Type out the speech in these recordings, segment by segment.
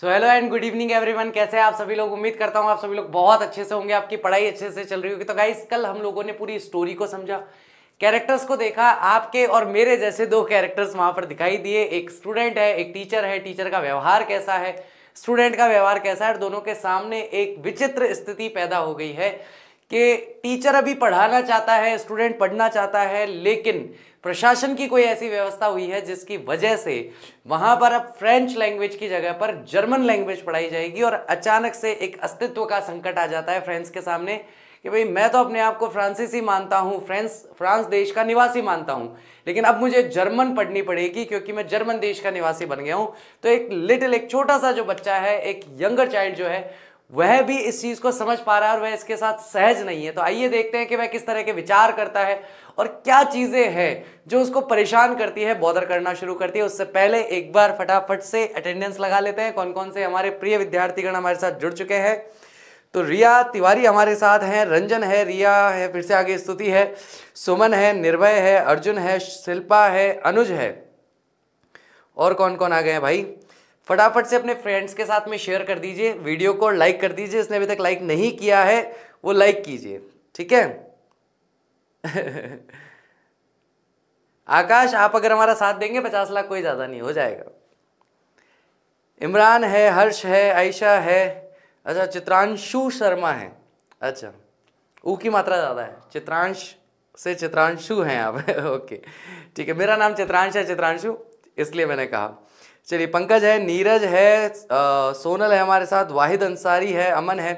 so hello and good evening everyone कैसे हैं आप सभी लोग उम्मीद करता हूँ आप सभी लोग बहुत अच्छे से होंगे आपकी पढ़ाई अच्छे से चल रही होगी तो गाइस कल हम लोगों ने पूरी स्टोरी को समझा कैरेक्टर्स को देखा आपके और मेरे जैसे दो कैरेक्टर्स वहाँ पर दिखाई दिए एक स्टूडेंट है एक टीचर है टीचर का व्यवहार कैसा है स्टूडेंट का व्यवहार कैसा है दोनों के सामने एक विचित्र स्थिति पैदा हो गई है कि टीचर अभी पढ़ाना चाहता है स्टूडेंट पढ़ना चाहता है लेकिन प्रशासन की कोई ऐसी व्यवस्था हुई है जिसकी वजह से वहां पर अब फ्रेंच लैंग्वेज की जगह पर जर्मन लैंग्वेज पढ़ाई जाएगी और अचानक से एक अस्तित्व का संकट आ जाता है फ्रेंच के सामने कि भाई मैं तो अपने आप को फ्रांसीसी मानता हूँ फ्रेंस फ्रांस देश का निवासी मानता हूँ लेकिन अब मुझे जर्मन पढ़नी पड़ेगी क्योंकि मैं जर्मन देश का निवासी बन गया हूँ तो एक लिटिल एक छोटा सा जो बच्चा है एक यंगर चाइल्ड जो है वह भी इस चीज़ को समझ पा रहा है और वह इसके साथ सहज नहीं है तो आइए देखते हैं कि वह किस तरह के विचार करता है और क्या चीज़ें हैं जो उसको परेशान करती है बॉदर करना शुरू करती है उससे पहले एक बार फटाफट से अटेंडेंस लगा लेते हैं कौन कौन से हमारे प्रिय विद्यार्थीगण हमारे साथ जुड़ चुके हैं तो रिया तिवारी हमारे साथ हैं रंजन है रिया है फिर से आगे स्तुति है सुमन है निर्भय है अर्जुन है शिल्पा है अनुज है और कौन कौन आ गए हैं भाई फटाफट से अपने फ्रेंड्स के साथ में शेयर कर दीजिए वीडियो को लाइक कर दीजिए जिसने अभी तक लाइक नहीं किया है वो लाइक कीजिए ठीक है आकाश आप अगर हमारा साथ देंगे पचास लाख कोई ज़्यादा नहीं हो जाएगा इमरान है हर्ष है आयशा है अच्छा चित्रांशु शर्मा है अच्छा ऊ की मात्रा ज़्यादा है चित्रांश से चित्रांशु हैं आप ओके ठीक है मेरा नाम चित्रांश है चित्रांशु इसलिए मैंने कहा चलिए पंकज है नीरज है आ, सोनल है हमारे साथ वाहिद अंसारी है अमन है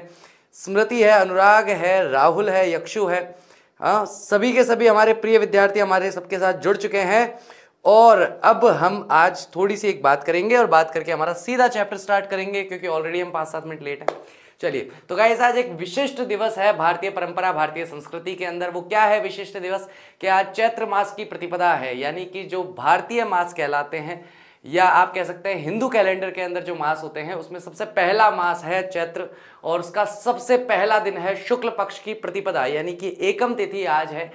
स्मृति है अनुराग है राहुल है यक्षु है हाँ सभी के सभी हमारे प्रिय विद्यार्थी हमारे सबके साथ जुड़ चुके हैं और अब हम आज थोड़ी सी एक बात करेंगे और बात करके हमारा सीधा चैप्टर स्टार्ट करेंगे क्योंकि ऑलरेडी हम पाँच सात मिनट लेट हैं चलिए तो गाइस आज एक विशिष्ट दिवस है भारतीय परंपरा भारतीय संस्कृति के अंदर वो क्या है विशिष्ट दिवस कि आज चैत्र मास की प्रतिपदा है यानी कि जो भारतीय मास कहलाते हैं या आप कह सकते हैं हिंदू कैलेंडर के अंदर जो मास होते हैं उसमें सबसे पहला मास है चैत्र और उसका सबसे पहला दिन है शुक्ल पक्ष की प्रतिपदा यानी कि एकम तिथि आज है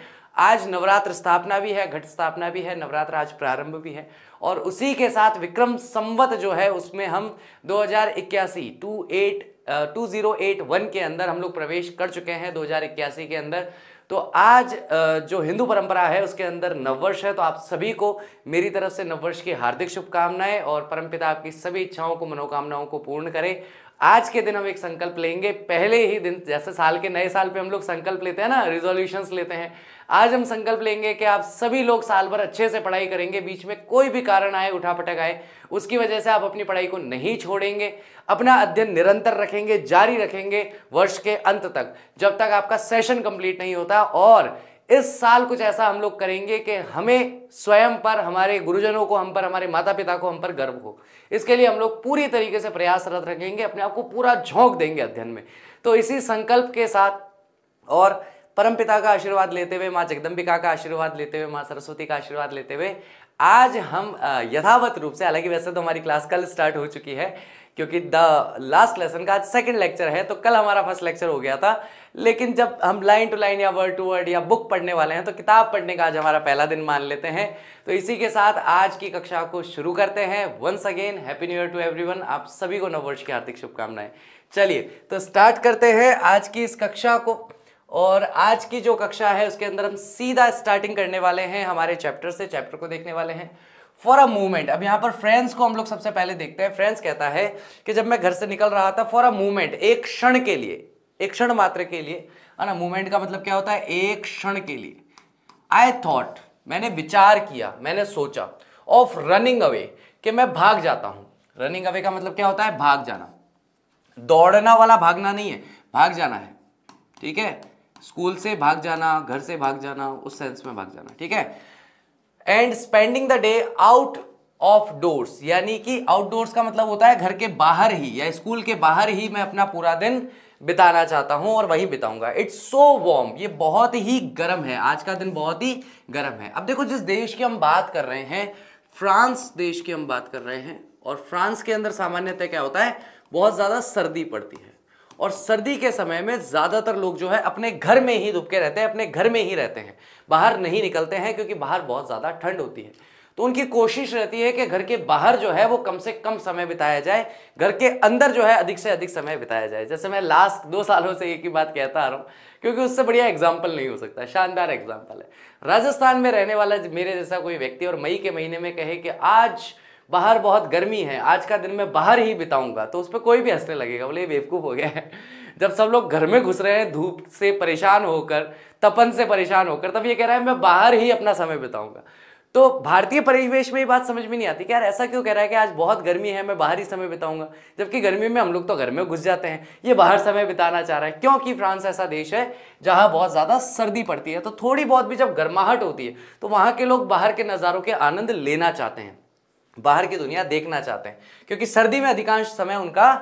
आज नवरात्र स्थापना भी है घट स्थापना भी है नवरात्र आज प्रारंभ भी है और उसी के साथ विक्रम संवत जो है उसमें हम दो हज़ार इक्यासी two eight two zero eight one के अंदर हम लोग प्रवेश कर चुके हैं दो हज़ार इक्यासी के अंदर तो आज जो हिंदू परंपरा है उसके अंदर नववर्ष है तो आप सभी को मेरी तरफ से नववर्ष की हार्दिक शुभकामनाएं और परमपिता आपकी सभी इच्छाओं को मनोकामनाओं को पूर्ण करें आज के दिन हम एक संकल्प लेंगे पहले ही दिन जैसे साल के नए साल पे हम लोग संकल्प लेते हैं ना रिजोल्यूशंस लेते हैं आज हम संकल्प लेंगे कि आप सभी लोग साल भर अच्छे से पढ़ाई करेंगे बीच में कोई भी कारण आए उठा पटक आए उसकी वजह से आप अपनी पढ़ाई को नहीं छोड़ेंगे अपना अध्ययन निरंतर रखेंगे जारी रखेंगे वर्ष के अंत तक जब तक आपका सेशन कंप्लीट नहीं होता और इस साल कुछ ऐसा हम लोग करेंगे कि हमें स्वयं पर हमारे गुरुजनों को हम पर हमारे माता पिता को हम पर गर्व हो इसके लिए हम लोग पूरी तरीके से प्रयासरत रखेंगे अपने आप को पूरा झोंक देंगे अध्ययन में तो इसी संकल्प के साथ और परम पिता का आशीर्वाद लेते हुए माँ जगदम्बिका का आशीर्वाद लेते हुए माँ सरस्वती का आशीर्वाद लेते हुए आज हम यथावत रूप से हालांकि वैसे तो हमारी क्लास कल स्टार्ट हो चुकी है क्योंकि द लास्ट लेसन का आज सेकेंड लेक्चर है तो कल हमारा फर्स्ट लेक्चर हो गया था लेकिन जब हम लाइन टू लाइन या वर्ड टू वर्ड या बुक पढ़ने वाले हैं तो किताब पढ़ने का आज हमारा पहला दिन मान लेते हैं तो इसी के साथ आज की कक्षा को शुरू करते हैं once again happy new year to every आप सभी को नववर्ष की हार्दिक शुभकामनाएं चलिए तो स्टार्ट करते हैं आज की इस कक्षा को और आज की जो कक्षा है उसके अंदर हम सीधा स्टार्टिंग करने वाले हैं हमारे चैप्टर से चैप्टर को देखने वाले हैं फॉर अ मूवमेंट अब यहाँ पर फ्रेंड्स को हम लोग सबसे पहले देखते हैं फ्रेंड्स कहता है कि जब मैं घर से निकल रहा था फॉर अ मूवमेंट एक क्षण के लिए एक क्षण मात्र के लिए है ना मूवमेंट का मतलब क्या होता है एक क्षण के लिए आई थॉट मैंने विचार किया मैंने सोचा ऑफ रनिंग अवे कि मैं भाग जाता हूँ रनिंग अवे का मतलब क्या होता है भाग जाना दौड़ना वाला भागना नहीं है भाग जाना है ठीक है स्कूल से भाग जाना घर से भाग जाना उस सेंस में भाग जाना ठीक है and spending the day out of doors यानी कि आउटडोर्स का मतलब होता है घर के बाहर ही या स्कूल के बाहर ही मैं अपना पूरा दिन बिताना चाहता हूँ और वहीं बिताऊंगा इट्स सो वॉर्म ये बहुत ही गर्म है आज का दिन बहुत ही गर्म है अब देखो जिस देश की हम बात कर रहे हैं फ्रांस देश की हम बात कर रहे हैं और फ्रांस के अंदर सामान्यतः क्या होता है बहुत ज़्यादा सर्दी पड़ती है और सर्दी के समय में ज़्यादातर लोग जो है अपने घर में ही दुबके रहते हैं अपने घर में ही रहते हैं बाहर नहीं निकलते हैं क्योंकि बाहर बहुत ज़्यादा ठंड होती है तो उनकी कोशिश रहती है कि घर के बाहर जो है वो कम से कम समय बिताया जाए घर के अंदर जो है अधिक से अधिक समय बिताया जाए जैसे मैं लास्ट दो सालों से एक ही बात कहता आ रहा हूँ क्योंकि उससे बढ़िया एग्जाम्पल नहीं हो सकता शानदार एग्जाम्पल है राजस्थान में रहने वाला मेरे जैसा कोई व्यक्ति और मई के महीने में कहे कि आज बाहर बहुत गर्मी है आज का दिन मैं बाहर ही बिताऊंगा तो उस पर कोई भी हंसने लगेगा बोले बेवकूफ़ हो गया है जब सब लोग घर में घुस रहे हैं धूप से परेशान होकर तपन से परेशान होकर तब ये कह रहा है मैं बाहर ही अपना समय बिताऊंगा तो भारतीय परिवेश में ये बात समझ में नहीं आती कि यार ऐसा क्यों कह रहा है कि आज बहुत गर्मी है मैं बाहर ही समय बिताऊंगा जबकि गर्मी में हम लोग तो घर में घुस जाते हैं ये बाहर समय बिताना चाह रहा है क्योंकि फ्रांस ऐसा देश है जहाँ बहुत ज़्यादा सर्दी पड़ती है तो थोड़ी बहुत भी जब गर्माहट होती है तो वहाँ के लोग बाहर के नज़ारों के आनंद लेना चाहते हैं बाहर की दुनिया देखना चाहते हैं क्योंकि सर्दी में अधिकांश समय उनका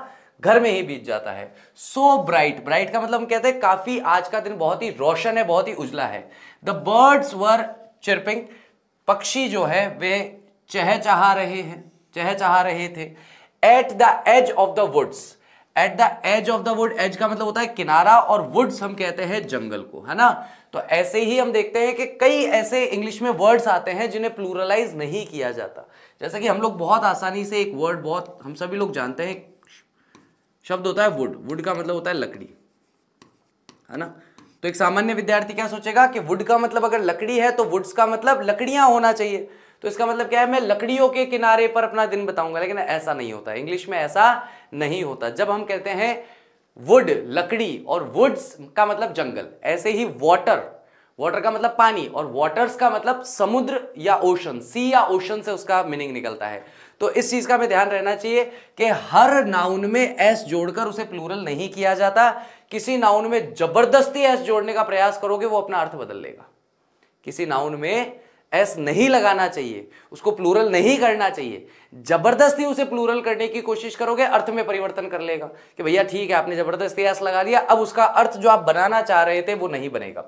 घर में ही बीत जाता है सो ब्राइट ब्राइट का मतलब हम कहते हैं काफी आज का दिन बहुत ही रोशन है बहुत ही उजला है द बर्ड्स वर चिरपिंग पक्षी जो है वे चहचहा रहे हैं चहचहा रहे थे at the edge of the woods at the edge of the wood edge का मतलब होता है किनारा और वुड्स हम कहते हैं जंगल को है ना तो ऐसे ही हम देखते हैं कि कई ऐसे इंग्लिश में वर्ड्स आते हैं जिन्हें प्लूरलाइज नहीं किया जाता जैसा कि हम लोग बहुत आसानी से एक वर्ड बहुत हम सभी लोग जानते हैं शब्द होता है वुड वुड का मतलब होता है लकड़ी है ना तो एक सामान्य विद्यार्थी क्या सोचेगा कि वुड का मतलब अगर लकड़ी है तो वुड्स का मतलब लकड़ियां होना चाहिए तो इसका मतलब क्या है मैं लकड़ियों के किनारे पर अपना दिन बताऊंगा लेकिन ऐसा नहीं होता इंग्लिश में ऐसा नहीं होता जब हम कहते हैं वुड लकड़ी और वुड्स का मतलब जंगल ऐसे ही वाटर वाटर का मतलब पानी और वाटर्स का मतलब समुद्र या ओशन सी या ओशन से उसका मीनिंग निकलता है तो इस चीज का हमें ध्यान रहना चाहिए कि हर नाउन में एस जोड़कर उसे प्लूरल नहीं किया जाता किसी नाउन में जबरदस्ती एस जोड़ने का प्रयास करोगे वो अपना अर्थ बदल लेगा किसी नाउन में एस नहीं लगाना चाहिए उसको प्लूरल नहीं करना चाहिए जबरदस्ती उसे प्लूरल करने की कोशिश करोगे अर्थ में परिवर्तन कर लेगा कि भैया ठीक है आपने जबरदस्ती एस लगा लिया अब उसका अर्थ जो आप बनाना चाह रहे थे वो नहीं बनेगा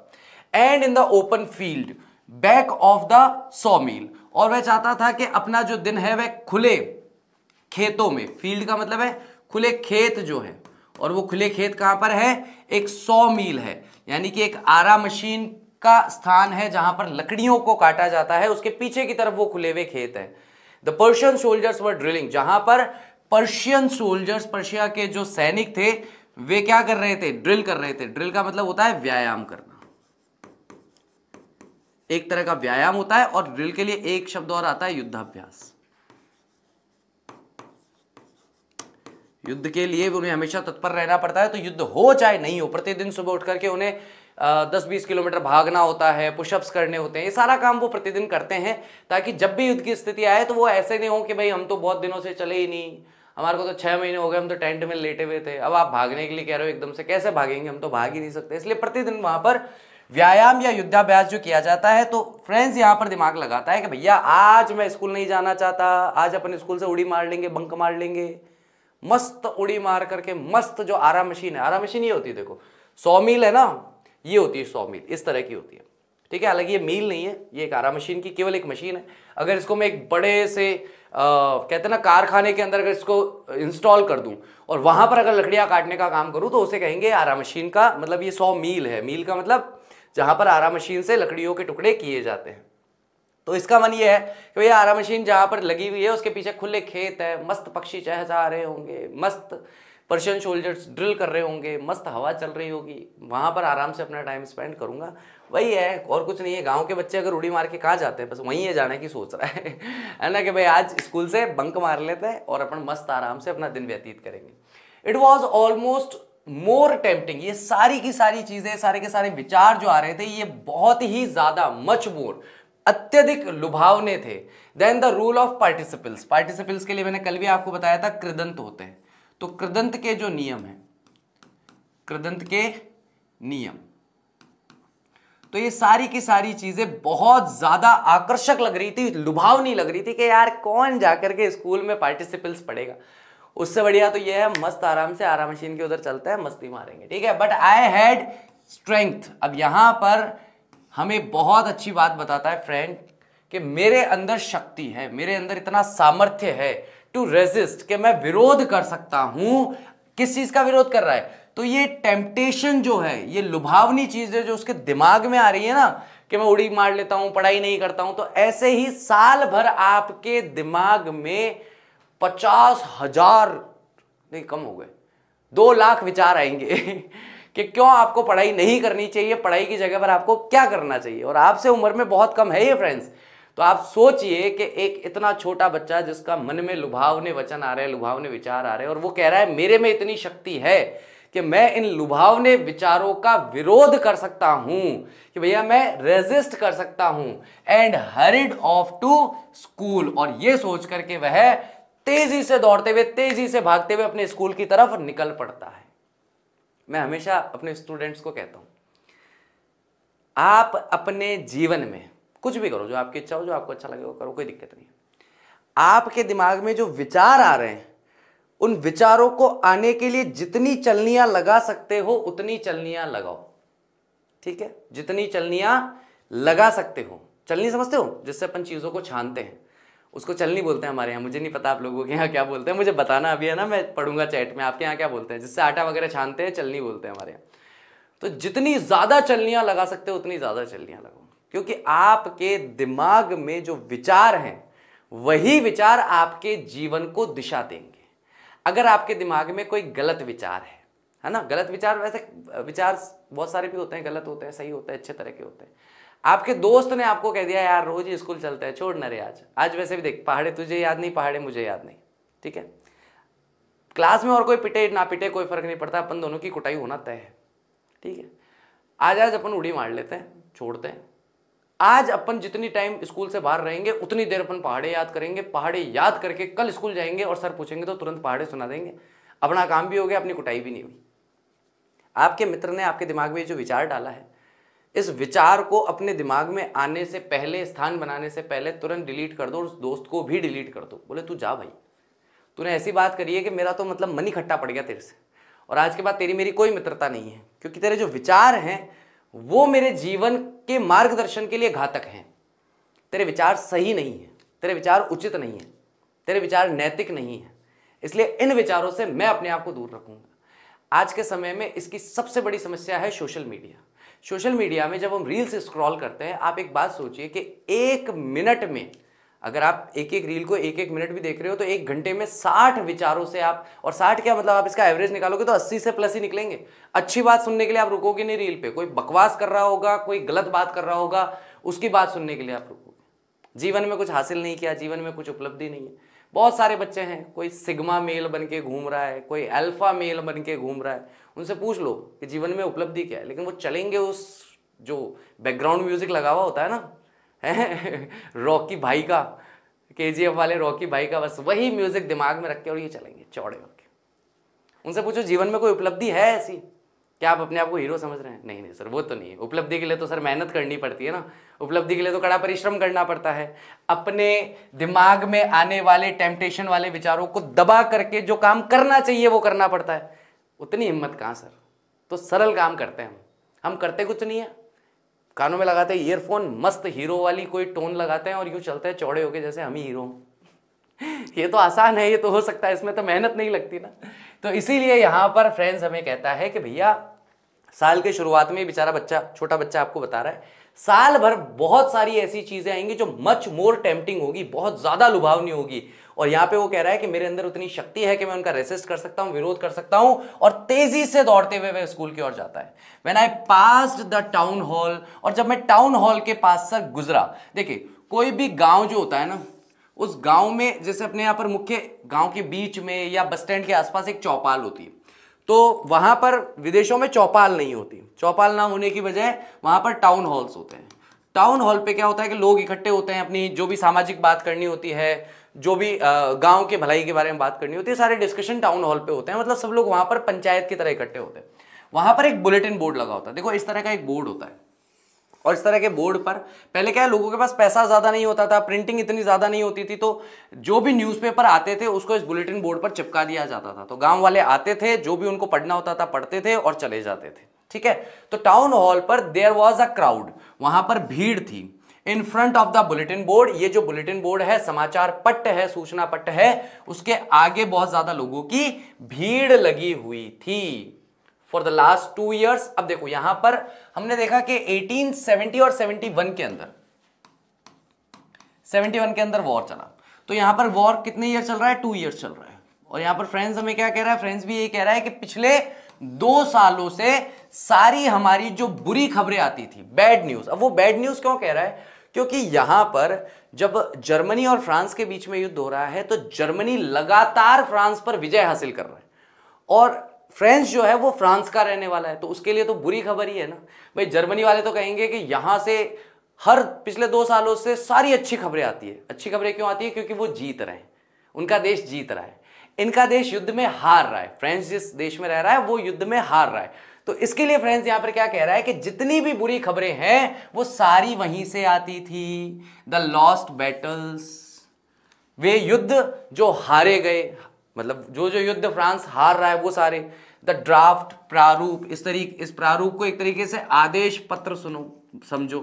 and in the open field back of the सौ मील और वह चाहता था कि अपना जो दिन है वह खुले खेतों में फील्ड का मतलब है खुले खेत जो है और वो खुले खेत कहां पर है एक सौ मील है यानी कि एक आरा मशीन का स्थान है जहां पर लकड़ियों को काटा जाता है उसके पीछे की तरफ वो खुले हुए खेत है the Persian soldiers were drilling जहां पर पर्शियन सोल्जर्स पर्शिया के जो सैनिक थे वे क्या कर रहे थे ड्रिल कर रहे थे ड्रिल का मतलब होता है व्यायाम करना एक तरह का व्यायाम होता है और ड्रिल के लिए एक शब्द और आता है युद्धाभ्यास युद्ध के लिए उन्हें हमेशा तत्पर रहना पड़ता है तो युद्ध हो चाहे नहीं हो प्रतिदिन सुबह उठ करके उन्हें दस बीस किलोमीटर भागना होता है पुशअप्स करने होते हैं ये सारा काम वो प्रतिदिन करते हैं ताकि जब भी युद्ध की स्थिति आए तो वो ऐसे नहीं हो कि भाई हम तो बहुत दिनों से चले ही नहीं हमारे को तो छः महीने हो गए हम तो टेंट में लेटे हुए थे अब आप भागने के लिए कह रहे हो एकदम से कैसे भागेंगे हम तो भाग ही नहीं सकते इसलिए प्रतिदिन वहाँ पर व्यायाम या युद्धाभ्यास जो किया जाता है तो फ्रेंड्स यहाँ पर दिमाग लगाता है कि भैया आज मैं स्कूल नहीं जाना चाहता आज अपन स्कूल से उड़ी मार लेंगे बंक मार लेंगे मस्त उड़ी मार करके मस्त जो आरा मशीन है आरा मशीन ये होती है देखो सौ मील है ना ये होती है सौ मील इस तरह की होती है ठीक है हालांकि ये मील नहीं है ये एक आरा मशीन की केवल एक मशीन है अगर इसको मैं एक बड़े से आ, कहते हैं ना कारखाने के अंदर अगर इसको इंस्टॉल कर दूं और वहां पर अगर लकड़ियां काटने का काम करूं तो उसे कहेंगे आरा मशीन का मतलब ये सौ मील है मील का मतलब जहाँ पर आरा मशीन से लकड़ियों के टुकड़े किए जाते हैं तो इसका मन ये है कि भैया आरा मशीन जहाँ पर लगी हुई है उसके पीछे खुले खेत है मस्त पक्षी चहचहा रहे होंगे मस्त पर्शियन शोल्जर्स ड्रिल कर रहे होंगे मस्त हवा चल रही होगी वहाँ पर आराम से अपना टाइम स्पेंड करूँगा वही है और कुछ नहीं है गांव के बच्चे अगर उड़ी मार के कहाँ जाते हैं बस वहीं है जाने की सोच रहा है है ना कि भाई आज स्कूल से बंक मार लेते हैं और अपन मस्त आराम से अपना दिन व्यतीत करेंगे it was almost more tempting ये सारी की सारी चीजें सारे के सारे विचार जो आ रहे थे ये बहुत ही ज्यादा मच मोर अत्यधिक लुभावने थे then the rule of participles participles के लिए मैंने कल भी आपको बताया था कृदंत होते हैं तो कृदंत के जो नियम है कृदंत के नियम तो ये सारी की सारी चीजें बहुत ज्यादा आकर्षक लग रही थी लुभावनी लग रही थी कि यार कौन जाकर के स्कूल में पार्टिसिपल्स पढ़ेगा उससे बढ़िया तो ये है मस्त आराम से आरा मशीन के उधर चलते हैं मस्ती मारेंगे ठीक है बट आई हैड स्ट्रेंथ अब यहां पर हमें बहुत अच्छी बात बताता है फ्रेंड कि मेरे अंदर शक्ति है मेरे अंदर इतना सामर्थ्य है टू रेजिस्ट कि मैं विरोध कर सकता हूं किस चीज का विरोध कर रहा है तो ये टेम्पटेशन जो है ये लुभावनी चीज है जो उसके दिमाग में आ रही है ना कि मैं उड़ी मार लेता हूं पढ़ाई नहीं करता हूं तो ऐसे ही साल भर आपके दिमाग में पचास हजार नहीं कम हो गए दो लाख विचार आएंगे कि क्यों आपको पढ़ाई नहीं करनी चाहिए पढ़ाई की जगह पर आपको क्या करना चाहिए और आपसे उम्र में बहुत कम है ये फ्रेंड्स तो आप सोचिए कि एक इतना छोटा बच्चा जिसका मन में लुभावने वचन आ रहे हैं लुभावने विचार आ रहे हैं और वो कह रहा है मेरे में इतनी शक्ति है कि मैं इन लुभावने विचारों का विरोध कर सकता हूं कि भैया मैं रेजिस्ट कर सकता हूं and hurried off to school और ये सोच करके वह तेजी से दौड़ते हुए तेजी से भागते हुए अपने स्कूल की तरफ निकल पड़ता है मैं हमेशा अपने स्टूडेंट्स को कहता हूं आप अपने जीवन में कुछ भी करो जो आपकी इच्छा हो जो आपको अच्छा लगे वो करो कोई दिक्कत नहीं आपके दिमाग में जो विचार आ रहे हैं उन विचारों को आने के लिए जितनी चलनियां लगा सकते हो उतनी चलनियां लगाओ ठीक है जितनी चलनियां लगा सकते हो चलनी समझते हो जिससे अपन चीज़ों को छानते हैं उसको चलनी बोलते हैं हमारे यहाँ मुझे नहीं पता आप लोगों के यहाँ क्या बोलते हैं मुझे बताना अभी है ना मैं पढ़ूंगा चैट में आपके यहाँ क्या बोलते हैं जिससे आटा वगैरह छानते हैं चलनी बोलते हैं हमारे यहाँ तो जितनी ज़्यादा चलनियां लगा सकते हो उतनी ज़्यादा चलनियां लगाओ क्योंकि आपके दिमाग में जो विचार हैं वही विचार आपके जीवन को दिशा देंगे अगर आपके दिमाग में कोई गलत विचार है है ना गलत विचार वैसे विचार बहुत सारे भी होते हैं गलत होते हैं सही होते हैं अच्छे तरह के होते हैं आपके दोस्त ने आपको कह दिया यार रोज ही स्कूल चलता है छोड़ ना रे आज आज वैसे भी देख पहाड़े तुझे याद नहीं पहाड़े मुझे याद नहीं ठीक है क्लास में और कोई पिटे ना पिटे कोई फर्क नहीं पड़ता अपन दोनों की कुटाई होना तय है ठीक है आज आज अपन उड़ी मार लेते हैं छोड़ते हैं आज अपन जितनी टाइम स्कूल से बाहर रहेंगे उतनी देर अपन पहाड़े याद करेंगे पहाड़े याद करके कल स्कूल जाएंगे और सर पूछेंगे तो तुरंत पहाड़े सुना देंगे अपना काम भी हो गया अपनी कुटाई भी नहीं हुई आपके मित्र ने आपके दिमाग में जो विचार डाला है इस विचार को अपने दिमाग में आने से पहले स्थान बनाने से पहले तुरंत डिलीट कर दो और उस दोस्त को भी डिलीट कर दो बोले तू जा भाई तूने ऐसी बात करी है कि मेरा तो मतलब मन इकट्ठा पड़ गया तेरे से और आज के बाद तेरी मेरी कोई मित्रता नहीं है क्योंकि तेरे जो विचार हैं वो मेरे जीवन के मार्गदर्शन के लिए घातक हैं तेरे विचार सही नहीं है तेरे विचार उचित नहीं है तेरे विचार नैतिक नहीं है इसलिए इन विचारों से मैं अपने आप को दूर रखूंगा आज के समय में इसकी सबसे बड़ी समस्या है सोशल मीडिया सोशल मीडिया में जब हम रील्स स्क्रॉल करते हैं आप एक बात सोचिए कि एक मिनट में अगर आप एक एक रील को एक एक मिनट भी देख रहे हो तो एक घंटे में साठ विचारों से आप और साठ क्या मतलब आप इसका एवरेज निकालोगे तो अस्सी से प्लस ही निकलेंगे अच्छी बात सुनने के लिए आप रुकोगे नहीं रील पे कोई बकवास कर रहा होगा कोई गलत बात कर रहा होगा उसकी बात सुनने के लिए आप रुकोगे जीवन में कुछ हासिल नहीं किया जीवन में कुछ उपलब्धि नहीं है बहुत सारे बच्चे हैं कोई सिग्मा मेल बन के घूम रहा है कोई अल्फा मेल बन के घूम रहा है उनसे पूछ लो कि जीवन में उपलब्धि क्या है लेकिन वो चलेंगे उस जो बैकग्राउंड म्यूजिक लगा हुआ होता है ना है रॉकी भाई का के वाले रॉकी भाई का बस वही म्यूजिक दिमाग में रख के और ये चलेंगे चौड़े होके उनसे पूछो जीवन में कोई उपलब्धि है ऐसी क्या आप अपने आप को हीरो समझ रहे हैं नहीं नहीं सर वो तो नहीं है उपलब्धि के लिए तो सर मेहनत करनी पड़ती है ना उपलब्धि के लिए तो कड़ा परिश्रम करना पड़ता है अपने दिमाग में आने वाले टेम्पटेशन वाले विचारों को दबा करके जो काम करना चाहिए वो करना पड़ता है उतनी हिम्मत कहाँ सर तो सरल काम करते हैं हम हम करते कुछ नहीं है कानों में लगाते हैं ईयरफोन मस्त हीरो वाली कोई टोन लगाते हैं और यूँ चलते हैं चौड़े होके जैसे हम ही हीरो ये तो आसान है ये तो हो सकता है इसमें तो मेहनत नहीं लगती ना तो इसीलिए यहाँ पर फ्रेंड्स हमें कहता है कि भैया साल के शुरुआत में बेचारा बच्चा छोटा बच्चा आपको बता रहा है साल भर बहुत सारी ऐसी चीज़ें आएंगी जो मच मोर टेम्पटिंग होगी बहुत ज़्यादा लुभावनी होगी और यहाँ पे वो कह रहा है कि मेरे अंदर उतनी शक्ति है कि मैं उनका रेसिस्ट कर सकता हूँ विरोध कर सकता हूँ और तेजी से दौड़ते हुए वह स्कूल की ओर जाता है when I pass the town hall और जब मैं टाउन हॉल के पास सर गुजरा देखिए कोई भी गाँव जो होता है ना उस गांव में जैसे अपने यहाँ पर मुख्य गांव के बीच में या बस स्टैंड के आसपास एक चौपाल होती है तो वहां पर विदेशों में चौपाल नहीं होती चौपाल ना होने की वजह वहां पर टाउन हॉल्स होते हैं टाउन हॉल पे क्या होता है कि लोग इकट्ठे होते हैं अपनी जो भी सामाजिक बात करनी होती है जो भी गांव के भलाई के बारे में बात करनी होती है सारे डिस्कशन टाउन हॉल पे होते हैं मतलब सब लोग वहां पर पंचायत की तरह इकट्ठे होते हैं वहां पर एक बुलेटिन बोर्ड लगा होता है देखो इस तरह का एक बोर्ड होता है और इस तरह के बोर्ड पर पहले क्या है लोगों के पास पैसा ज़्यादा नहीं होता था प्रिंटिंग इतनी ज़्यादा नहीं होती थी तो जो भी न्यूज़पेपर आते थे उसको इस बुलेटिन बोर्ड पर चिपका दिया जाता था तो गांव वाले आते थे जो भी उनको पढ़ना होता था पढ़ते थे और चले जाते थे ठीक है तो टाउन हॉल पर देयर वॉज अ क्राउड वहां पर भीड़ थी in front of the bulletin board ये जो बुलेटिन बोर्ड है समाचार पट्ट है सूचना पट्ट है उसके आगे बहुत ज्यादा लोगों की भीड़ लगी हुई थी for the last two years अब देखो यहां पर हमने देखा कि 1870 और 71 के अंदर 71 के अंदर वॉर चला तो यहां पर वॉर कितने ईयर चल रहा है टू ईयर चल रहा है और यहां पर फ्रेंड्स हमें क्या कह रहा है फ्रेंड्स भी ये कह रहा है कि पिछले दो सालों से सारी हमारी जो बुरी खबरें आती थी बैड न्यूज अब वो बैड न्यूज क्यों कह रहा है क्योंकि यहां पर जब जर्मनी और फ्रांस के बीच में युद्ध हो रहा है तो जर्मनी लगातार फ्रांस पर विजय हासिल कर रहा है और फ्रेंच जो है वो फ्रांस का रहने वाला है तो उसके लिए तो बुरी खबर ही है ना भाई जर्मनी वाले तो कहेंगे कि यहां से हर पिछले दो सालों से सारी अच्छी खबरें आती है अच्छी खबरें क्यों आती है क्योंकि वो जीत रहे हैं उनका देश जीत रहा है इनका देश युद्ध में हार रहा है फ्रेंच जिस देश में रह रहा है वो युद्ध में हार रहा है तो इसके लिए फ्रेंड्स यहां पर क्या कह रहा है कि जितनी भी बुरी खबरें हैं वो सारी वहीं से आती थी द लॉस्ट बैटल्स वे युद्ध जो हारे गए मतलब जो जो युद्ध फ्रांस हार रहा है वो सारे द ड्राफ्ट प्रारूप इस तरीके इस प्रारूप को एक तरीके से आदेश पत्र सुनो समझो